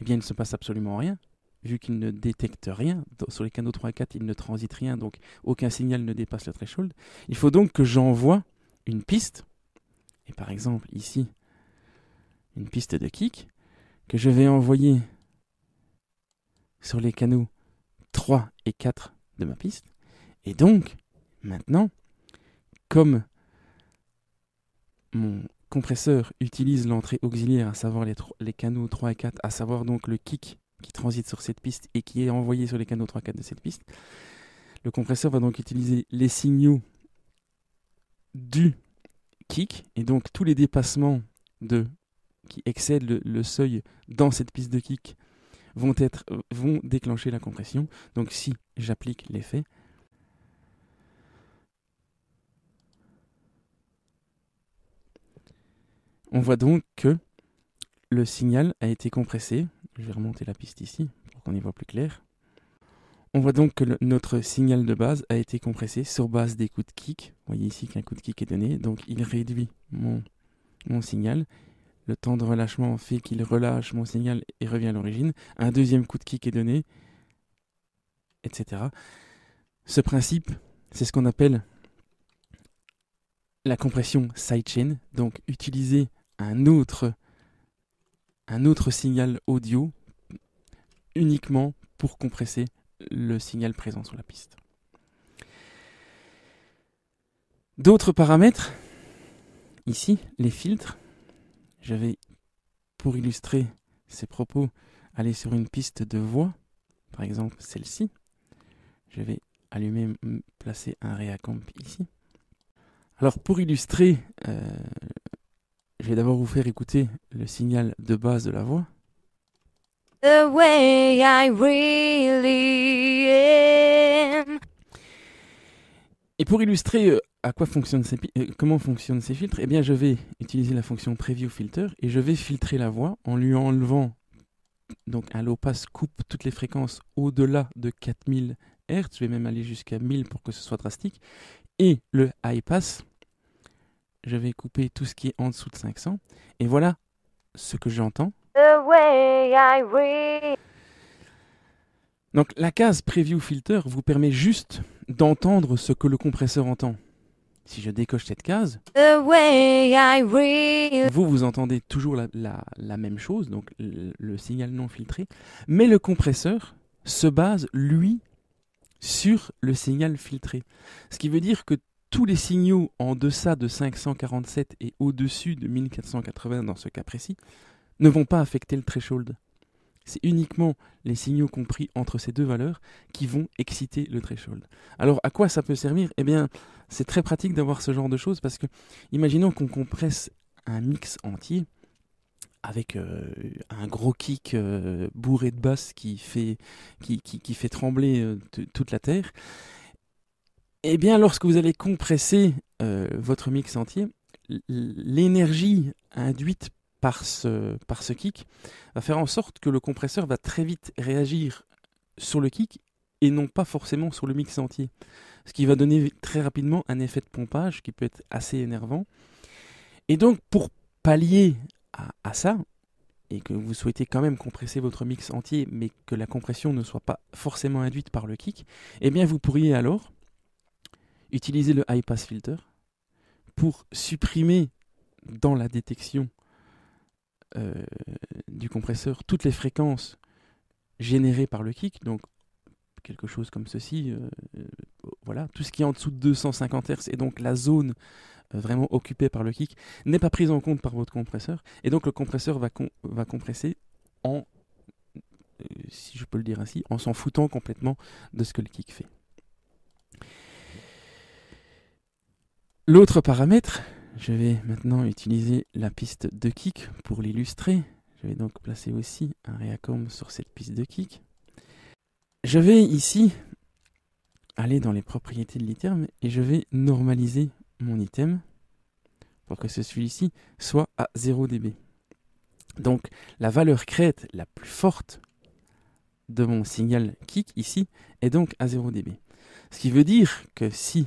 eh bien il ne se passe absolument rien, vu qu'il ne détecte rien. Sur les canaux 3 et 4, il ne transite rien, donc aucun signal ne dépasse le threshold. Il faut donc que j'envoie une piste, et par exemple ici, une piste de kick, que je vais envoyer sur les canaux 3 et 4 de ma piste. Et donc, maintenant, comme mon compresseur utilise l'entrée auxiliaire, à savoir les, canaux 3 et 4, à savoir donc le kick qui transite sur cette piste et qui est envoyé sur les canaux 3 et 4 de cette piste, le compresseur va donc utiliser les signaux du kick et donc tous les dépassements de qui excèdent le seuil dans cette piste de kick vont, être, vont déclencher la compression. Donc si j'applique l'effet, on voit donc que le signal a été compressé. Je vais remonter la piste ici pour qu'on y voit plus clair. On voit donc que notre signal de base a été compressé sur base des coups de kick. Vous voyez ici qu'un coup de kick est donné, donc il réduit mon, mon signal le temps de relâchement fait qu'il relâche mon signal et revient à l'origine. Un deuxième coup de kick est donné, etc. Ce principe, c'est ce qu'on appelle la compression sidechain, donc utiliser un autre, un autre signal audio uniquement pour compresser le signal présent sur la piste. D'autres paramètres, ici, les filtres, je vais, pour illustrer ces propos, aller sur une piste de voix, par exemple celle-ci. Je vais allumer, placer un réacamp ici. Alors pour illustrer, euh, je vais d'abord vous faire écouter le signal de base de la voix. Et pour illustrer euh, quoi euh, comment fonctionnent ces filtres Eh bien, je vais utiliser la fonction preview filter et je vais filtrer la voix en lui enlevant donc à pass coupe toutes les fréquences au-delà de 4000 Hz, je vais même aller jusqu'à 1000 pour que ce soit drastique et le high pass je vais couper tout ce qui est en dessous de 500 et voilà ce que j'entends. Donc la case preview filter vous permet juste d'entendre ce que le compresseur entend si je décoche cette case, vous vous entendez toujours la, même chose, donc le, signal non filtré, mais le compresseur se base, lui, sur le signal filtré. Ce qui veut dire que tous les signaux en deçà de 547 et au-dessus de 1480 dans ce cas précis ne vont pas affecter le threshold. C'est uniquement les signaux compris entre ces deux valeurs qui vont exciter le threshold. Alors à quoi ça peut servir Eh bien, c'est très pratique d'avoir ce genre de choses parce que imaginons qu'on compresse un mix entier avec euh, un gros kick euh, bourré de basse qui fait, qui, fait trembler euh, toute la terre. Eh bien, lorsque vous allez compresser votre mix entier, l'énergie induite par ce, par ce kick va faire en sorte que le compresseur va très vite réagir sur le kick et non pas forcément sur le mix entier. Ce qui va donner très rapidement un effet de pompage qui peut être assez énervant. Et donc pour pallier à, ça, et que vous souhaitez quand même compresser votre mix entier, mais que la compression ne soit pas forcément induite par le kick, eh bien vous pourriez alors utiliser le high pass filter pour supprimer dans la détection euh, du compresseur toutes les fréquences générées par le kick, donc quelque chose comme ceci, euh, euh, voilà, tout ce qui est en dessous de 250 Hz et donc la zone vraiment occupée par le kick n'est pas prise en compte par votre compresseur et donc le compresseur va, va compresser en si je peux le dire ainsi, en s'en foutant complètement de ce que le kick fait. L'autre paramètre, je vais maintenant utiliser la piste de kick pour l'illustrer. Je vais donc placer aussi un réacom sur cette piste de kick. Je vais ici aller dans les propriétés de l'item et je vais normaliser mon item pour que celui-ci soit à 0 dB. Donc la valeur crête la plus forte de mon signal kick ici est donc à 0 dB. Ce qui veut dire que si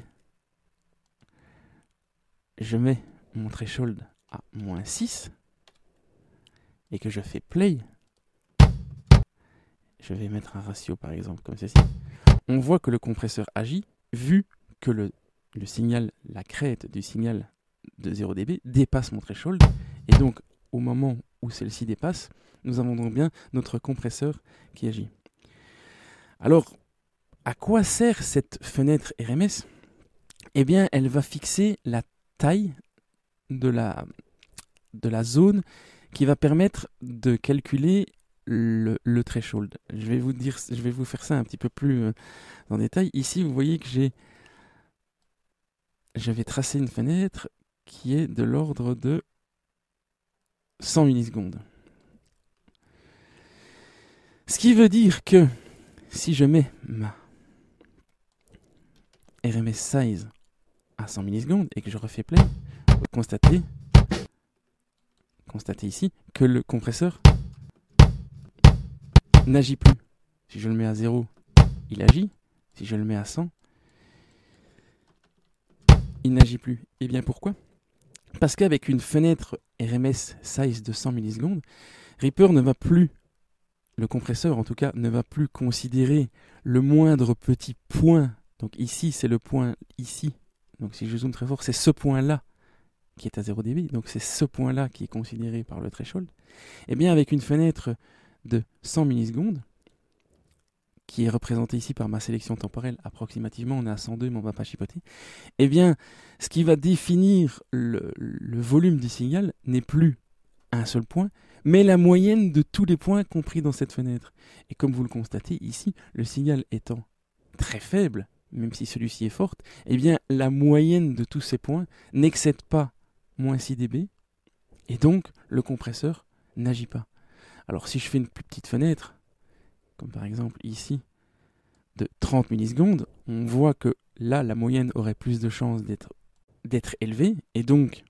je mets mon threshold à moins 6 et que je fais play, je vais mettre un ratio par exemple comme ceci, on voit que le compresseur agit vu que le, signal, la crête du signal de 0 dB dépasse mon threshold et donc au moment où celle-ci dépasse, nous avons donc bien notre compresseur qui agit. Alors, à quoi sert cette fenêtre RMS Eh bien, elle va fixer la taille de la, de la zone qui va permettre de calculer le, le, threshold. Je vais, vous dire, je vais vous faire ça un petit peu plus euh, en détail. Ici, vous voyez que j'ai j'avais tracé une fenêtre qui est de l'ordre de 100 millisecondes. Ce qui veut dire que si je mets ma RMS size 100 millisecondes et que je refais play, vous constatez, constatez ici que le compresseur n'agit plus. Si je le mets à 0, il agit. Si je le mets à 100, il n'agit plus. Et eh bien pourquoi Parce qu'avec une fenêtre RMS size de 100 millisecondes, Reaper ne va plus, le compresseur en tout cas, ne va plus considérer le moindre petit point. Donc ici, c'est le point ici donc si je zoome très fort, c'est ce point-là qui est à 0 débit, donc c'est ce point-là qui est considéré par le threshold, et eh bien avec une fenêtre de 100 millisecondes, qui est représentée ici par ma sélection temporelle, approximativement on est à 102 mais on ne va pas chipoter, et eh bien ce qui va définir le volume du signal n'est plus un seul point, mais la moyenne de tous les points compris dans cette fenêtre. Et comme vous le constatez ici, le signal étant très faible, même si celui-ci est forte, eh bien la moyenne de tous ces points n'excède pas moins 6 dB, et donc le compresseur n'agit pas. Alors si je fais une plus petite fenêtre, comme par exemple ici, de 30 millisecondes, on voit que là, la moyenne aurait plus de chances d'être élevée, et donc,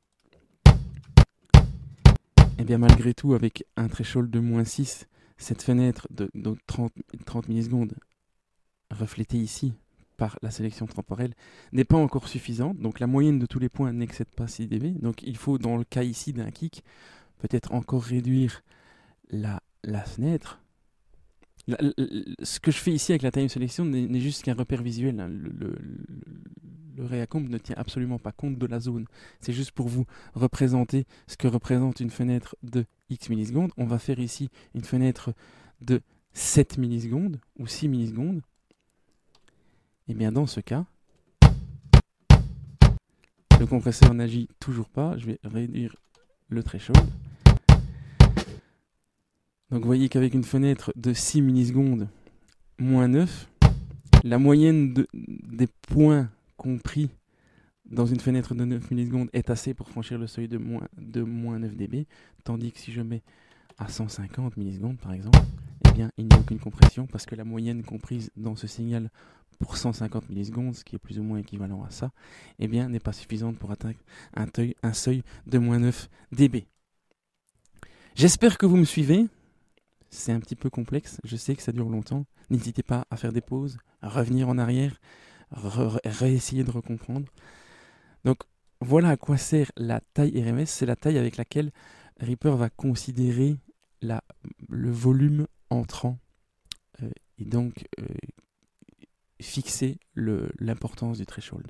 eh bien malgré tout, avec un threshold de moins 6, cette fenêtre de, 30, 30 millisecondes reflétée ici par la sélection temporelle n'est pas encore suffisante. Donc la moyenne de tous les points n'excède pas 6 dB. Donc il faut, dans le cas ici d'un kick, peut-être encore réduire la, la fenêtre. ce que je fais ici avec la time selection n'est juste qu'un repère visuel. Hein. Le, le, ne tient absolument pas compte de la zone. C'est juste pour vous représenter ce que représente une fenêtre de x millisecondes. On va faire ici une fenêtre de 7 millisecondes ou 6 millisecondes. Et eh bien dans ce cas, le compresseur n'agit toujours pas. Je vais réduire le chaud. Donc vous voyez qu'avec une fenêtre de 6 millisecondes moins 9, la moyenne de, des points compris dans une fenêtre de 9 millisecondes est assez pour franchir le seuil de moins, 9 dB, tandis que si je mets à 150 millisecondes par exemple, eh bien il n'y a aucune compression parce que la moyenne comprise dans ce signal pour 150 millisecondes, ce qui est plus ou moins équivalent à ça, eh bien, n'est pas suffisante pour atteindre un, seuil de moins 9 dB. J'espère que vous me suivez. C'est un petit peu complexe, je sais que ça dure longtemps. N'hésitez pas à faire des pauses, à revenir en arrière, réessayer de recomprendre. Donc voilà à quoi sert la taille RMS, c'est la taille avec laquelle Reaper va considérer le volume entrant euh, et donc euh, fixer l'importance du threshold.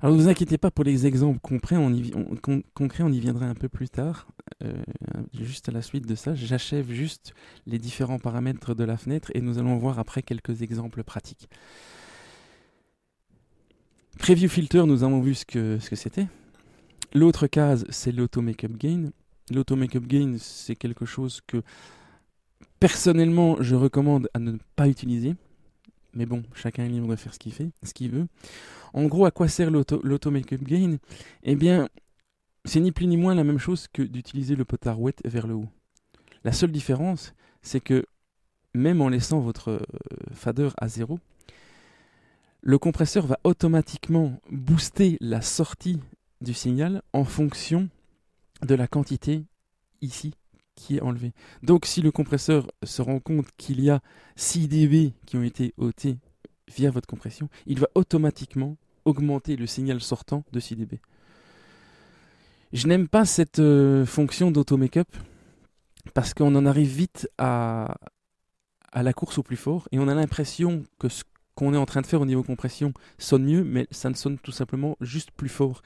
Alors ne vous inquiétez pas pour les exemples concrets, on y, viendra un peu plus tard. Euh, juste à la suite de ça, j'achève juste les différents paramètres de la fenêtre et nous allons voir après quelques exemples pratiques. Preview filter, nous avons vu ce que ce que c'était. L'autre case, c'est l'auto up gain. L'auto up gain, c'est quelque chose que personnellement je recommande à ne pas utiliser mais bon, chacun est libre de faire ce qu'il fait, ce qu'il veut. En gros, à quoi sert l'auto-makeup gain Eh bien, c'est ni plus ni moins la même chose que d'utiliser le potard wet vers le haut. La seule différence, c'est que même en laissant votre euh, fader à zéro, le compresseur va automatiquement booster la sortie du signal en fonction de la quantité ici qui est enlevé. Donc si le compresseur se rend compte qu'il y a 6 dB qui ont été ôtés via votre compression, il va automatiquement augmenter le signal sortant de 6 dB. Je n'aime pas cette euh, fonction dauto make up parce qu'on en arrive vite à, à la course au plus fort et on a l'impression que ce qu'on est en train de faire au niveau compression sonne mieux, mais ça ne sonne tout simplement juste plus fort.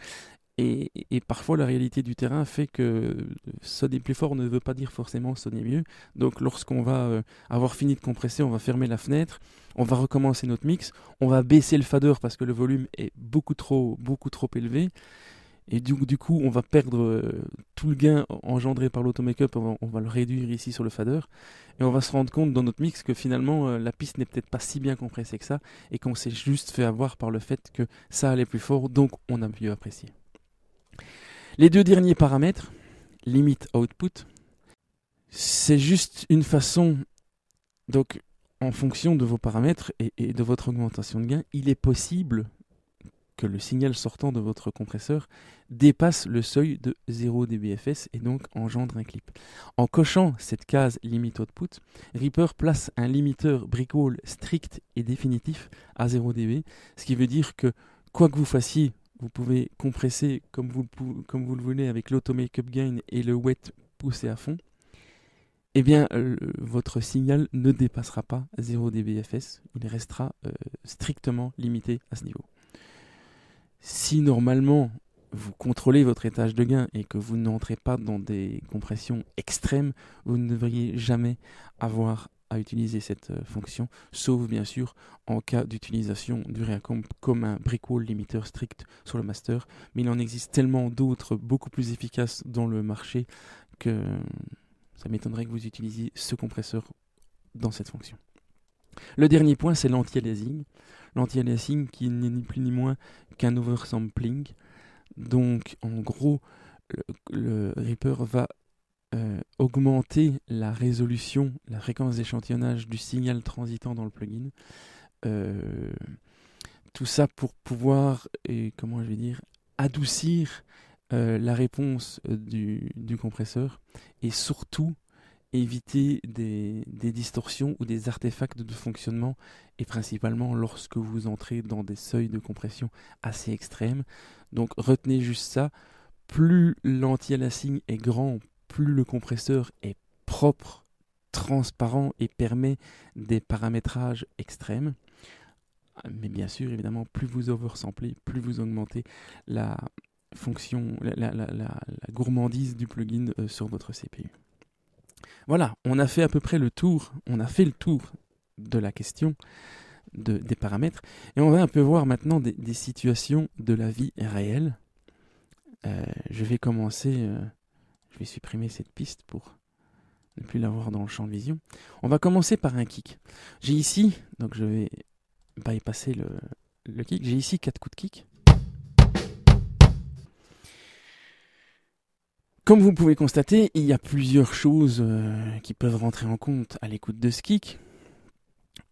Et, parfois, la réalité du terrain fait que euh, sonner plus fort ne veut pas dire forcément sonner mieux. Donc, lorsqu'on va euh, avoir fini de compresser, on va fermer la fenêtre, on va recommencer notre mix, on va baisser le fader parce que le volume est beaucoup trop, beaucoup trop élevé. Et du, du coup, on va perdre euh, tout le gain engendré par lauto on, va le réduire ici sur le fader. Et on va se rendre compte dans notre mix que finalement, la piste n'est peut-être pas si bien compressée que ça, et qu'on s'est juste fait avoir par le fait que ça allait plus fort, donc on a mieux apprécié les deux derniers paramètres, limit output, c'est juste une façon, donc en fonction de vos paramètres et, de votre augmentation de gain, il est possible que le signal sortant de votre compresseur dépasse le seuil de 0 dBFS et donc engendre un clip. En cochant cette case Limit Output, Reaper place un limiteur BrickWall strict et définitif à 0 dB, ce qui veut dire que quoi que vous fassiez vous pouvez compresser comme vous, le voulez avec lauto make-up gain et le wet poussé à fond. et eh bien, euh, votre signal ne dépassera pas 0 dBFS. Il restera euh, strictement limité à ce niveau. Si normalement vous contrôlez votre étage de gain et que vous n'entrez pas dans des compressions extrêmes, vous ne devriez jamais avoir utiliser cette euh, fonction, sauf bien sûr en cas d'utilisation du réaccomp comme un brick wall limiteur strict sur le master, mais il en existe tellement d'autres beaucoup plus efficaces dans le marché que ça m'étonnerait que vous utilisiez ce compresseur dans cette fonction. Le dernier point, c'est l'anti-aliasing. L'anti-aliasing qui n'est ni plus ni moins qu'un oversampling. Donc, en gros, le, le Reaper va euh, augmenter la résolution, la fréquence d'échantillonnage du signal transitant dans le plugin. Euh, tout ça pour pouvoir, et comment je vais dire, adoucir euh, la réponse du, compresseur et surtout éviter des, distorsions ou des artefacts de fonctionnement et principalement lorsque vous entrez dans des seuils de compression assez extrêmes. Donc retenez juste ça, plus l'anti-aliasing est grand, plus le compresseur est propre, transparent et permet des paramétrages extrêmes. Mais bien sûr, évidemment, plus vous oversamplez, plus vous augmentez la fonction, la, gourmandise du plugin euh, sur votre CPU. Voilà, on a fait à peu près le tour, on a fait le tour de la question des paramètres, et on va un peu voir maintenant des, situations de la vie réelle. Euh, je vais commencer euh, je vais supprimer cette piste pour ne plus l'avoir dans le champ de vision. On va commencer par un kick. J'ai ici, donc je vais bypasser le, le kick, j'ai ici quatre coups de kick. Comme vous pouvez constater, il y a plusieurs choses euh, qui peuvent rentrer en compte à l'écoute de ce kick.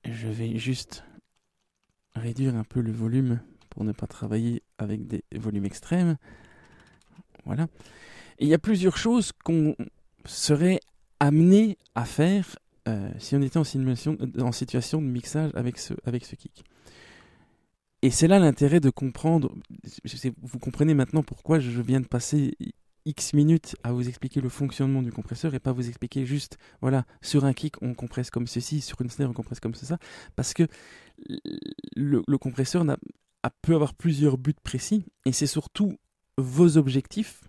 Je vais juste réduire un peu le volume pour ne pas travailler avec des volumes extrêmes. Voilà. Et il y a plusieurs choses qu'on serait amené à faire euh, si on était en, situation de mixage avec ce, avec ce kick. Et c'est là l'intérêt de comprendre, vous comprenez maintenant pourquoi je viens de passer X minutes à vous expliquer le fonctionnement du compresseur et pas vous expliquer juste, voilà, sur un kick on compresse comme ceci, sur une snare on compresse comme ça, parce que le, compresseur a, peut avoir plusieurs buts précis et c'est surtout vos objectifs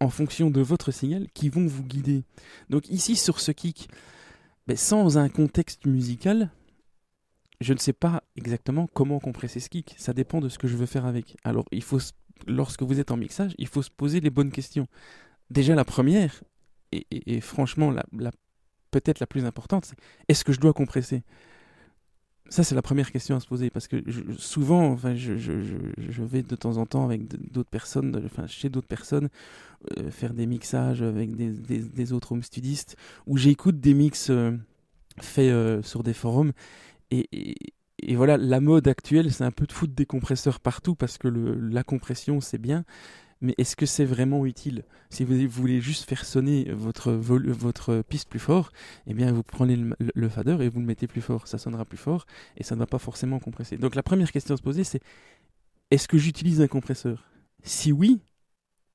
en fonction de votre signal qui vont vous guider. Donc ici sur ce kick, ben, sans un contexte musical, je ne sais pas exactement comment compresser ce kick. Ça dépend de ce que je veux faire avec. Alors il faut, lorsque vous êtes en mixage, il faut se poser les bonnes questions. Déjà la première, et, franchement la, peut-être la plus importante, c'est est-ce que je dois compresser ça, c'est la première question à se poser parce que souvent, enfin, je, vais de temps en temps avec d'autres personnes, enfin, chez d'autres personnes, euh, faire des mixages avec des, autres home studistes où j'écoute des mix euh, faits euh, sur des forums et, voilà, la mode actuelle, c'est un peu de foutre des compresseurs partout parce que le, la compression, c'est bien, mais est-ce que c'est vraiment utile Si vous voulez juste faire sonner votre, votre piste plus fort, eh bien vous prenez le, le, le, fader et vous le mettez plus fort, ça sonnera plus fort et ça ne va pas forcément compresser. Donc la première question à se poser, c'est est-ce que j'utilise un compresseur Si oui,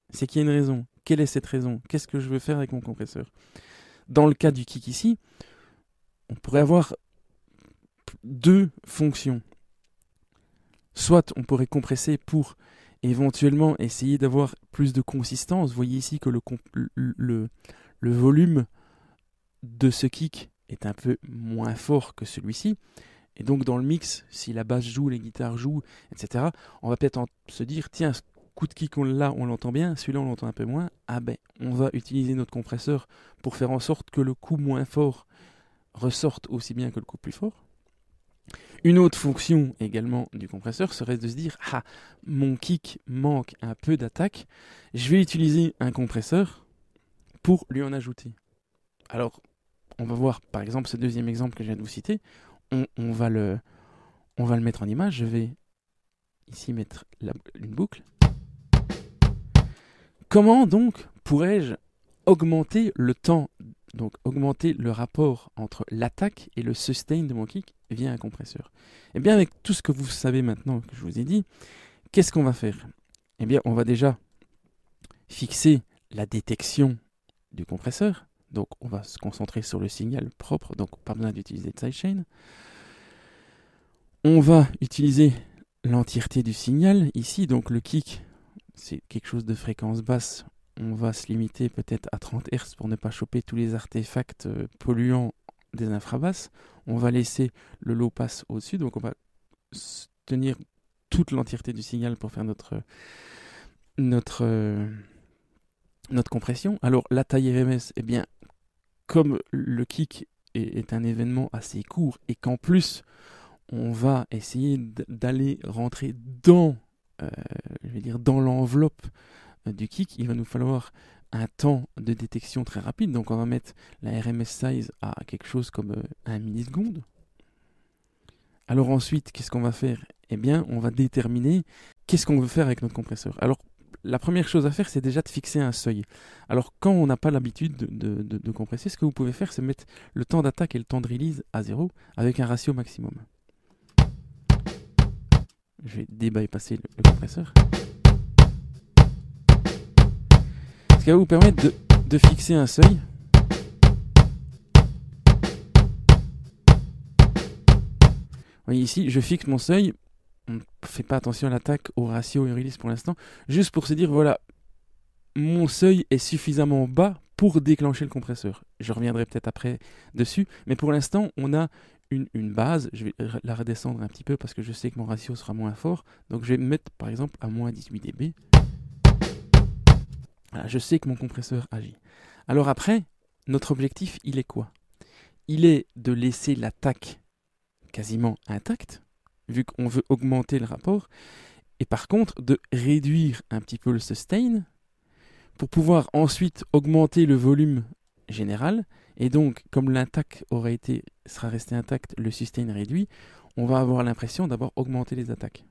c'est qu'il y a une raison. Quelle est cette raison Qu'est-ce que je veux faire avec mon compresseur Dans le cas du kick ici, on pourrait avoir deux fonctions. Soit on pourrait compresser pour éventuellement essayer d'avoir plus de consistance. Vous voyez ici que le, le volume de ce kick est un peu moins fort que celui-ci. Et donc dans le mix, si la basse joue, les guitares jouent, etc., on va peut-être se dire, tiens, ce coup de kick, là on l'entend bien, celui-là, on l'entend un peu moins. Ah ben, on va utiliser notre compresseur pour faire en sorte que le coup moins fort ressorte aussi bien que le coup plus fort. Une autre fonction également du compresseur serait de se dire Ah, mon kick manque un peu d'attaque, je vais utiliser un compresseur pour lui en ajouter. Alors, on va voir par exemple ce deuxième exemple que je viens de vous citer. On, va, le, on va le mettre en image. Je vais ici mettre une boucle. Comment donc pourrais-je augmenter le temps donc augmenter le rapport entre l'attaque et le sustain de mon kick via un compresseur. Et eh bien avec tout ce que vous savez maintenant que je vous ai dit, qu'est-ce qu'on va faire Eh bien on va déjà fixer la détection du compresseur. Donc on va se concentrer sur le signal propre, donc pas besoin d'utiliser de sidechain. On va utiliser l'entièreté du signal ici, donc le kick c'est quelque chose de fréquence basse, on va se limiter peut-être à 30 Hz pour ne pas choper tous les artefacts euh, polluants des infrabasses. On va laisser le low pass au-dessus, donc on va tenir toute l'entièreté du signal pour faire notre, notre, euh, notre compression. Alors la taille RMS, eh bien, comme le kick est, un événement assez court et qu'en plus on va essayer d'aller rentrer dans, euh, je dire, dans l'enveloppe du kick, il va nous falloir un temps de détection très rapide. Donc on va mettre la RMS size à quelque chose comme 1 euh, milliseconde. Alors ensuite, qu'est-ce qu'on va faire Eh bien, on va déterminer qu'est-ce qu'on veut faire avec notre compresseur. Alors la première chose à faire, c'est déjà de fixer un seuil. Alors, quand on n'a pas l'habitude de, compresser, ce que vous pouvez faire, c'est mettre le temps d'attaque et le temps de release à zéro avec un ratio maximum. Je vais débypasser le compresseur. qui va vous permettre de, fixer un seuil. Vous voyez ici, je fixe mon seuil. On ne fait pas attention à l'attaque, au ratio et pour l'instant. Juste pour se dire, voilà, mon seuil est suffisamment bas pour déclencher le compresseur. Je reviendrai peut-être après dessus. Mais pour l'instant, on a une, une, base. Je vais la redescendre un petit peu parce que je sais que mon ratio sera moins fort. Donc je vais me mettre par exemple à moins 18 dB. Voilà, ah, je sais que mon compresseur agit. Alors après, notre objectif, il est quoi Il est de laisser l'attaque quasiment intacte, vu qu'on veut augmenter le rapport, et par contre de réduire un petit peu le sustain pour pouvoir ensuite augmenter le volume général. Et donc, comme l'attaque aurait été, sera restée intacte, le sustain réduit, on va avoir l'impression d'avoir augmenté les attaques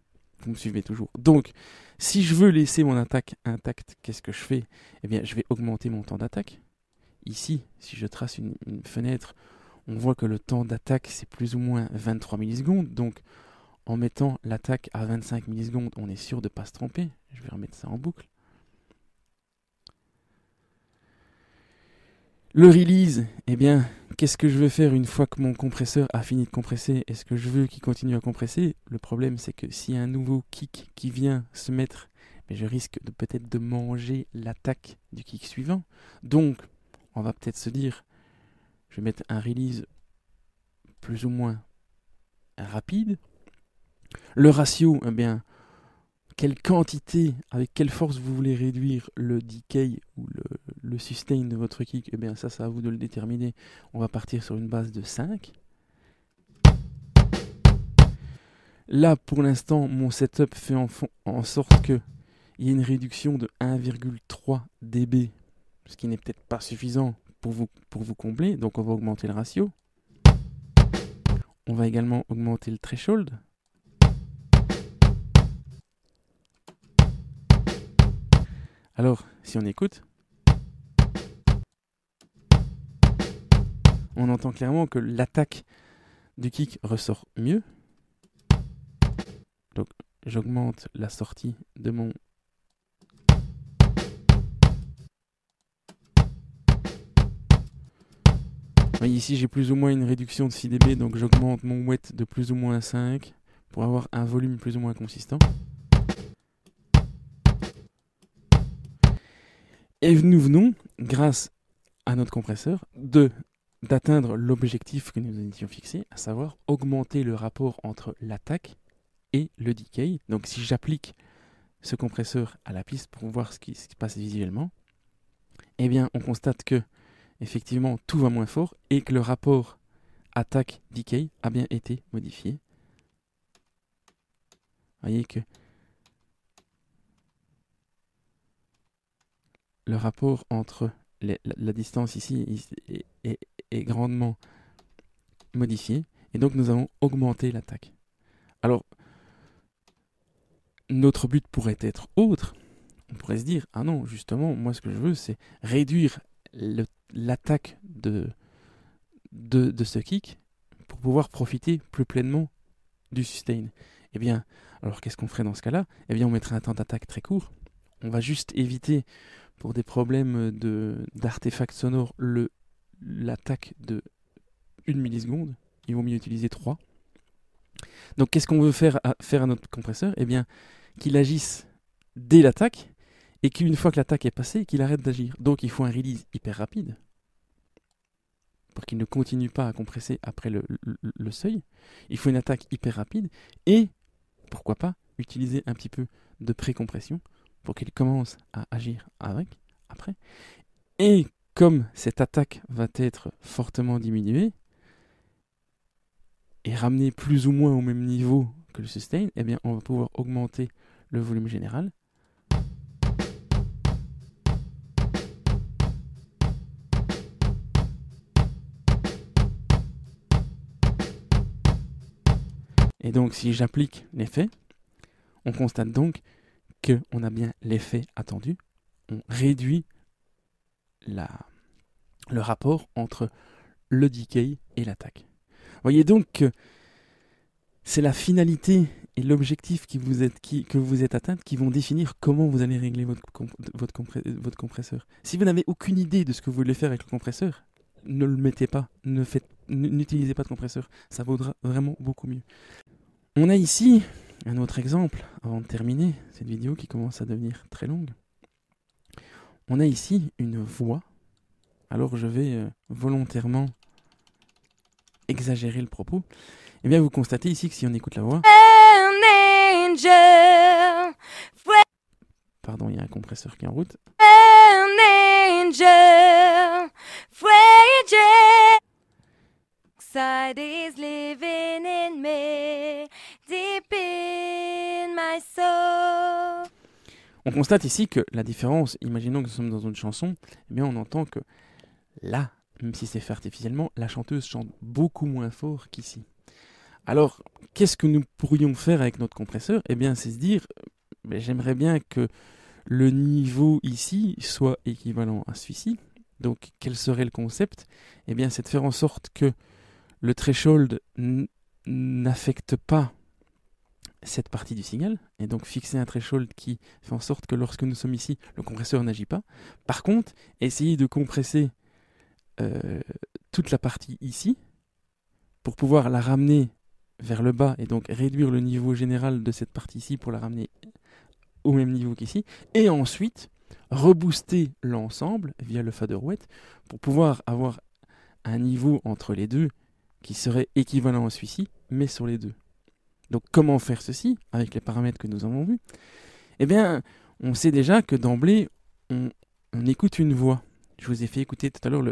vous me suivez toujours. Donc, si je veux laisser mon attaque intacte, qu'est-ce que je fais Eh bien, je vais augmenter mon temps d'attaque. Ici, si je trace une, une, fenêtre, on voit que le temps d'attaque, c'est plus ou moins 23 millisecondes. Donc, en mettant l'attaque à 25 millisecondes, on est sûr de ne pas se tromper. Je vais remettre ça en boucle. Le release, eh bien, qu'est-ce que je veux faire une fois que mon compresseur a fini de compresser Est-ce que je veux qu'il continue à compresser Le problème, c'est que s'il y a un nouveau kick qui vient se mettre, mais je risque de peut-être de manger l'attaque du kick suivant. Donc, on va peut-être se dire, je vais mettre un release plus ou moins rapide. Le ratio, eh bien, quelle quantité, avec quelle force vous voulez réduire le decay ou le le sustain de votre kick, eh bien ça, c'est à vous de le déterminer. On va partir sur une base de 5. Là, pour l'instant, mon setup fait en, en sorte qu'il y ait une réduction de 1,3 dB, ce qui n'est peut-être pas suffisant pour vous, pour vous combler, donc on va augmenter le ratio. On va également augmenter le threshold. Alors, si on écoute, on entend clairement que l'attaque du kick ressort mieux. Donc j'augmente la sortie de mon ici j'ai plus ou moins une réduction de 6 dB donc j'augmente mon wet de plus ou moins 5 pour avoir un volume plus ou moins consistant. Et nous venons, grâce à notre compresseur, de d'atteindre l'objectif que nous étions fixé, à savoir augmenter le rapport entre l'attaque et le decay. Donc si j'applique ce compresseur à la piste pour voir ce qui, se passe visuellement, eh bien on constate que effectivement tout va moins fort et que le rapport attaque-decay a bien été modifié. Vous voyez que le rapport entre la, distance ici est, grandement modifiée. Et donc nous avons augmenté l'attaque. Alors, notre but pourrait être autre. On pourrait se dire, ah non, justement, moi ce que je veux, c'est réduire l'attaque de, de, de, ce kick pour pouvoir profiter plus pleinement du sustain. Eh bien, alors qu'est-ce qu'on ferait dans ce cas-là Eh bien, on mettrait un temps d'attaque très court. On va juste éviter pour des problèmes de d'artefacts sonores l'attaque de 1 milliseconde. Il vaut mieux utiliser 3. Donc qu'est-ce qu'on veut faire à, faire à notre compresseur Eh bien, qu'il agisse dès l'attaque et qu'une fois que l'attaque est passée, qu'il arrête d'agir. Donc il faut un release hyper rapide pour qu'il ne continue pas à compresser après le, le, seuil. Il faut une attaque hyper rapide et, pourquoi pas, utiliser un petit peu de précompression pour qu'il commence à agir avec, après. Et comme cette attaque va être fortement diminuée et ramenée plus ou moins au même niveau que le sustain, eh bien, on va pouvoir augmenter le volume général. Et donc, si j'applique l'effet, on constate donc qu'on a bien l'effet attendu, on réduit la, le rapport entre le decay et l'attaque. Voyez donc que c'est la finalité et l'objectif qui vous que vous êtes atteinte qui vont définir comment vous allez régler votre, votre compresseur. Si vous n'avez aucune idée de ce que vous voulez faire avec le compresseur, ne le mettez pas, n'utilisez pas de compresseur, ça vaudra vraiment beaucoup mieux. On a ici un autre exemple, avant de terminer cette vidéo qui commence à devenir très longue. On a ici une voix. Alors je vais euh, volontairement exagérer le propos. Eh bien, vous constatez ici que si on écoute la voix... Pardon, il y a un compresseur qui est en route. On constate ici que la différence, imaginons que nous sommes dans une chanson, eh on entend que là, même si c'est fait artificiellement, la chanteuse chante beaucoup moins fort qu'ici. Alors, qu'est-ce que nous pourrions faire avec notre compresseur Eh bien, c'est se dire, mais ben, j'aimerais bien que le niveau ici soit équivalent à celui-ci. Donc, quel serait le concept Eh bien, c'est de faire en sorte que le threshold n'affecte pas cette partie du signal, et donc fixer un threshold qui fait en sorte que lorsque nous sommes ici, le compresseur n'agit pas. Par contre, essayer de compresser euh, toute la partie ici, pour pouvoir la ramener vers le bas, et donc réduire le niveau général de cette partie ici pour la ramener au même niveau qu'ici, et ensuite rebooster l'ensemble via le faderouette pour pouvoir avoir un niveau entre les deux qui serait équivalent à celui-ci, mais sur les deux. Donc comment faire ceci avec les paramètres que nous avons vus Eh bien, on sait déjà que d'emblée, on, écoute une voix. Je vous ai fait écouter tout à l'heure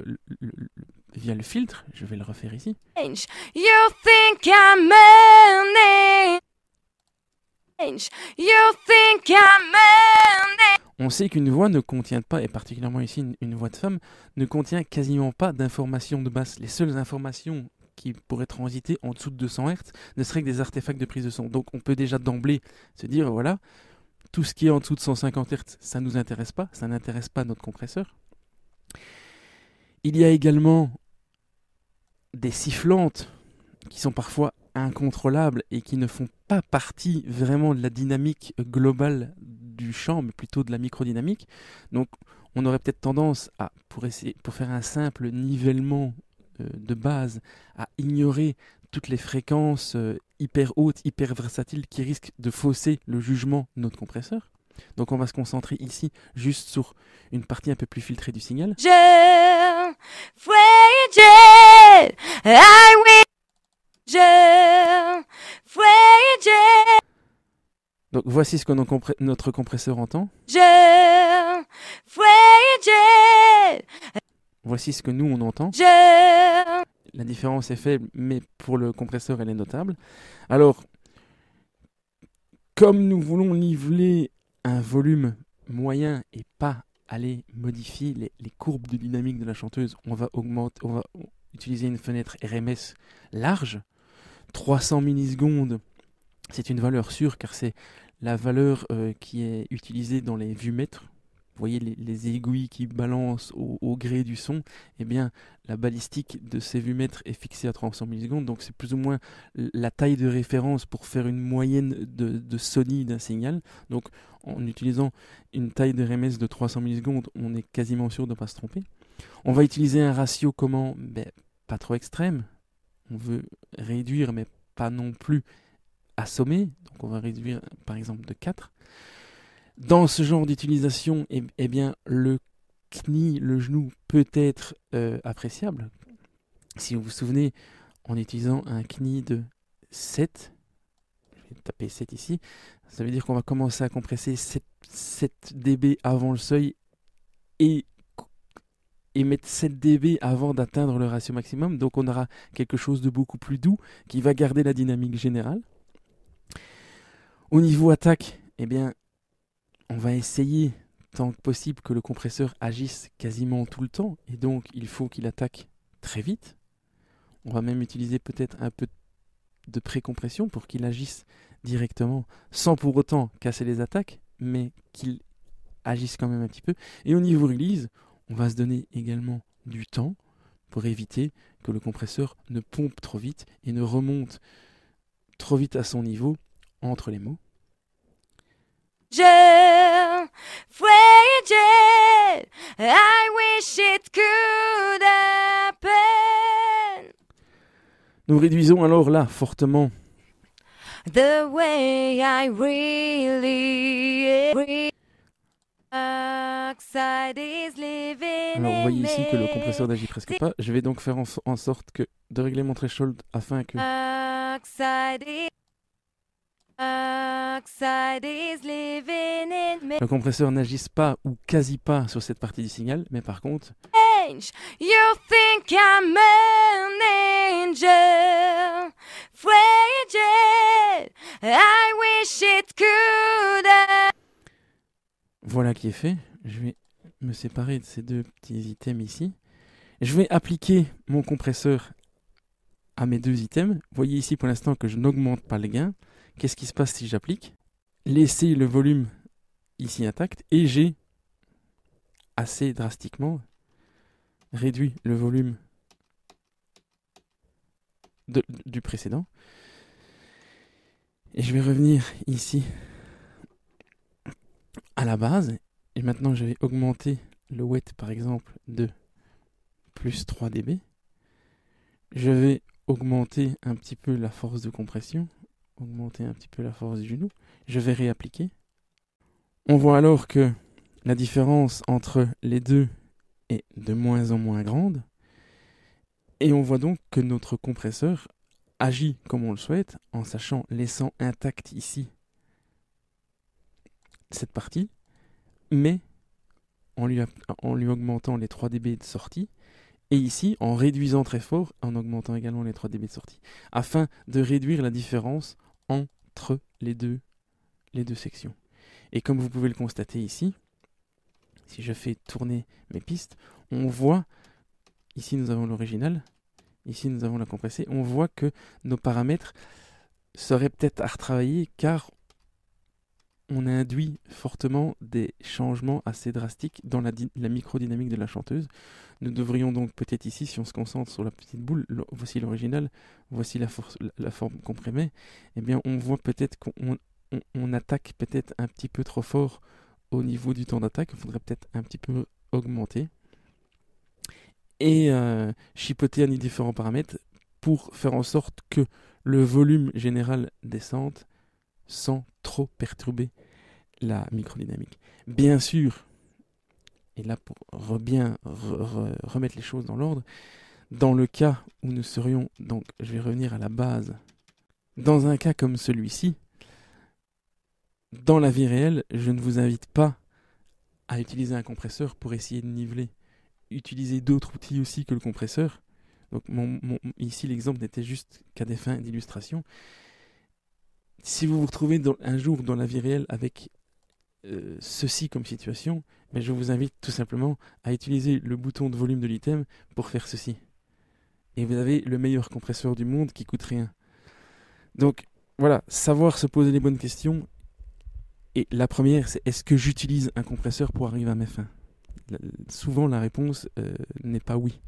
via le filtre, je vais le refaire ici. on sait qu'une voix ne contient pas, et particulièrement ici une, une voix de femme, ne contient quasiment pas d'informations de base. Les seules informations qui pourraient transiter en dessous de 200 Hz, ne seraient que des artefacts de prise de son. Donc on peut déjà d'emblée se dire, voilà, tout ce qui est en dessous de 150 Hz, ça ne nous intéresse pas, ça n'intéresse pas notre compresseur. Il y a également des sifflantes qui sont parfois incontrôlables et qui ne font pas partie vraiment de la dynamique globale du champ, mais plutôt de la microdynamique. Donc on aurait peut-être tendance à, pour, essayer, pour faire un simple nivellement euh, de base à ignorer toutes les fréquences euh, hyper hautes, hyper versatiles qui risquent de fausser le jugement de notre compresseur. Donc on va se concentrer ici juste sur une partie un peu plus filtrée du signal. Je, ah Donc voici ce que notre compresseur entend. Voici ce que nous on entend. la différence est faible, mais pour le compresseur elle est notable. Alors, comme nous voulons niveler un volume moyen et pas aller modifier les, courbes de dynamique de la chanteuse, on va utiliser une fenêtre RMS large. 300 millisecondes, c'est une valeur sûre car c'est la valeur euh, qui est utilisée dans les vues mètres voyez les, aiguilles qui balancent au, gré du son, eh bien la balistique de ces vumètres est fixée à 300 millisecondes, donc c'est plus ou moins la taille de référence pour faire une moyenne de, de d'un signal. Donc en utilisant une taille de RMS de 300 millisecondes, on est quasiment sûr de ne pas se tromper. On va utiliser un ratio comment ben, Pas trop extrême. On veut réduire, mais pas non plus assommer. Donc on va réduire par exemple de 4. Dans ce genre d'utilisation, eh, eh, bien, le Kni, le genou, peut être euh, appréciable. Si vous vous souvenez, en utilisant un Kni de 7, je vais taper 7 ici, ça veut dire qu'on va commencer à compresser 7, dB avant le seuil et et mettre 7 dB avant d'atteindre le ratio maximum. Donc on aura quelque chose de beaucoup plus doux qui va garder la dynamique générale. Au niveau attaque, eh bien, on va essayer tant que possible que le compresseur agisse quasiment tout le temps et donc il faut qu'il attaque très vite. On va même utiliser peut-être un peu de précompression pour qu'il agisse directement sans pour autant casser les attaques mais qu'il agisse quand même un petit peu. Et au niveau release, on va se donner également du temps pour éviter que le compresseur ne pompe trop vite et ne remonte trop vite à son niveau entre les mots. Nous réduisons alors là fortement. The way I alors vous voyez ici que le compresseur n'agit presque pas. Je vais donc faire en, sorte que de régler mon threshold afin que le compresseur n'agisse pas ou quasi pas sur cette partie du signal, mais par contre... Voilà qui est fait. Je vais me séparer de ces deux petits items ici. Je vais appliquer mon compresseur à mes deux items. Voyez ici pour l'instant que je n'augmente pas le gain. Qu'est-ce qui se passe si j'applique Laisser le volume ici intact et j'ai assez drastiquement réduit le volume du précédent. Et je vais revenir ici à la base. Et maintenant, je vais augmenter le wet, par exemple, de plus 3 dB. Je vais augmenter un petit peu la force de compression augmenter un petit peu la force du genou. Je vais réappliquer. On voit alors que la différence entre les deux est de moins en moins grande. Et on voit donc que notre compresseur agit comme on le souhaite en sachant laissant intacte ici cette partie, mais en lui, augmentant les 3 dB de sortie, et ici en réduisant très fort, en augmentant également les 3 dB de sortie, afin de réduire la différence entre les deux, les deux sections. Et comme vous pouvez le constater ici, si je fais tourner mes pistes, on voit, ici nous avons l'original, ici nous avons la compressée, on voit que nos paramètres seraient peut-être à retravailler car on induit fortement des changements assez drastiques dans la, la microdynamique de la chanteuse. Nous devrions donc peut-être ici, si on se concentre sur la petite boule, voici l'original, voici la, forme comprimée, eh bien on voit peut-être qu'on attaque peut-être un petit peu trop fort au niveau du temps d'attaque, il faudrait peut-être un petit peu augmenter et euh, chipoter chipoter des différents paramètres pour faire en sorte que le volume général descende sans trop perturber la microdynamique. Bien sûr, et là pour bien remettre les choses dans l'ordre, dans le cas où nous serions, donc je vais revenir à la base, dans un cas comme celui-ci, dans la vie réelle, je ne vous invite pas à utiliser un compresseur pour essayer de niveler. Utilisez d'autres outils aussi que le compresseur. Donc ici, l'exemple n'était juste qu'à des fins d'illustration si vous vous retrouvez un jour dans la vie réelle avec euh, ceci comme situation, mais ben, je vous invite tout simplement à utiliser le bouton de volume de l'item pour faire ceci. Et vous avez le meilleur compresseur du monde qui coûte rien. Donc voilà, savoir se poser les bonnes questions. Et la première, c'est est-ce que j'utilise un compresseur pour arriver à mes fins Souvent, la réponse euh, n'est pas oui.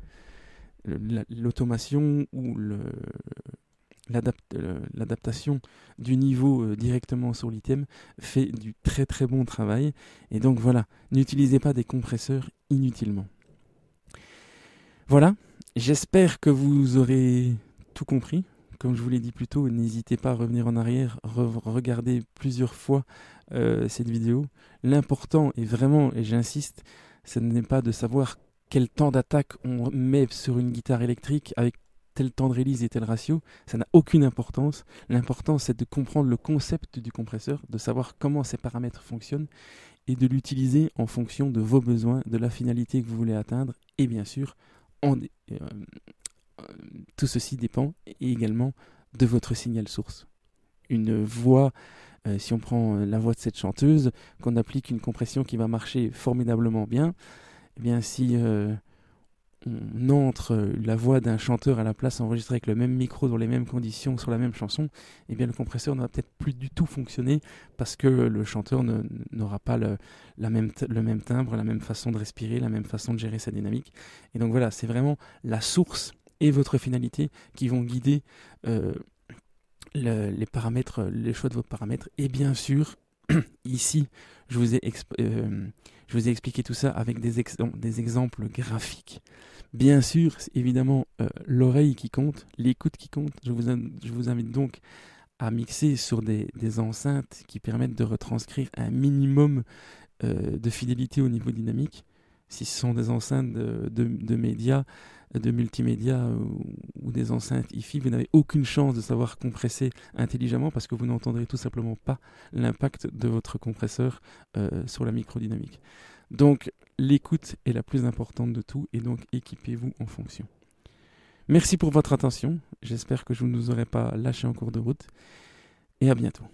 L'automation ou le, euh, l'adaptation du niveau euh, directement sur l'item fait du très très bon travail. Et donc voilà, n'utilisez pas des compresseurs inutilement. Voilà, j'espère que vous aurez tout compris. Comme je vous l'ai dit plus tôt, n'hésitez pas à revenir en arrière, regardez plusieurs fois euh, cette vidéo. L'important est vraiment, et j'insiste, ce n'est pas de savoir quel temps d'attaque on met sur une guitare électrique, avec tel temps de release et tel ratio, ça n'a aucune importance. L'important, c'est de comprendre le concept du compresseur, de savoir comment ces paramètres fonctionnent et de l'utiliser en fonction de vos besoins, de la finalité que vous voulez atteindre. Et bien sûr, euh, euh, tout ceci dépend également de votre signal source. Une voix, euh, si on prend la voix de cette chanteuse, qu'on applique une compression qui va marcher formidablement bien, eh bien si on entre euh, la voix d'un chanteur à la place enregistrée avec le même micro dans les mêmes conditions sur la même chanson, et eh bien le compresseur n'aura peut-être plus du tout fonctionné parce que le chanteur n'aura pas le, même le même timbre, la même façon de respirer, la même façon de gérer sa dynamique. Et donc voilà, c'est vraiment la source et votre finalité qui vont guider euh, les paramètres, les choix de vos paramètres. Et bien sûr, ici, je vous, ai euh, je vous ai expliqué tout ça avec des exemples graphiques. Bien sûr, évidemment, euh, l'oreille qui compte, l'écoute qui compte. Je vous, invite donc à mixer sur des, enceintes qui permettent de retranscrire un minimum euh, de fidélité au niveau dynamique. Si ce sont des enceintes de, médias, de multimédia ou, des enceintes IFI, vous n'avez aucune chance de savoir compresser intelligemment parce que vous n'entendrez tout simplement pas l'impact de votre compresseur euh, sur la microdynamique. Donc l'écoute est la plus importante de tout et donc équipez-vous en fonction. Merci pour votre attention, j'espère que je ne vous aurai pas lâché en cours de route et à bientôt.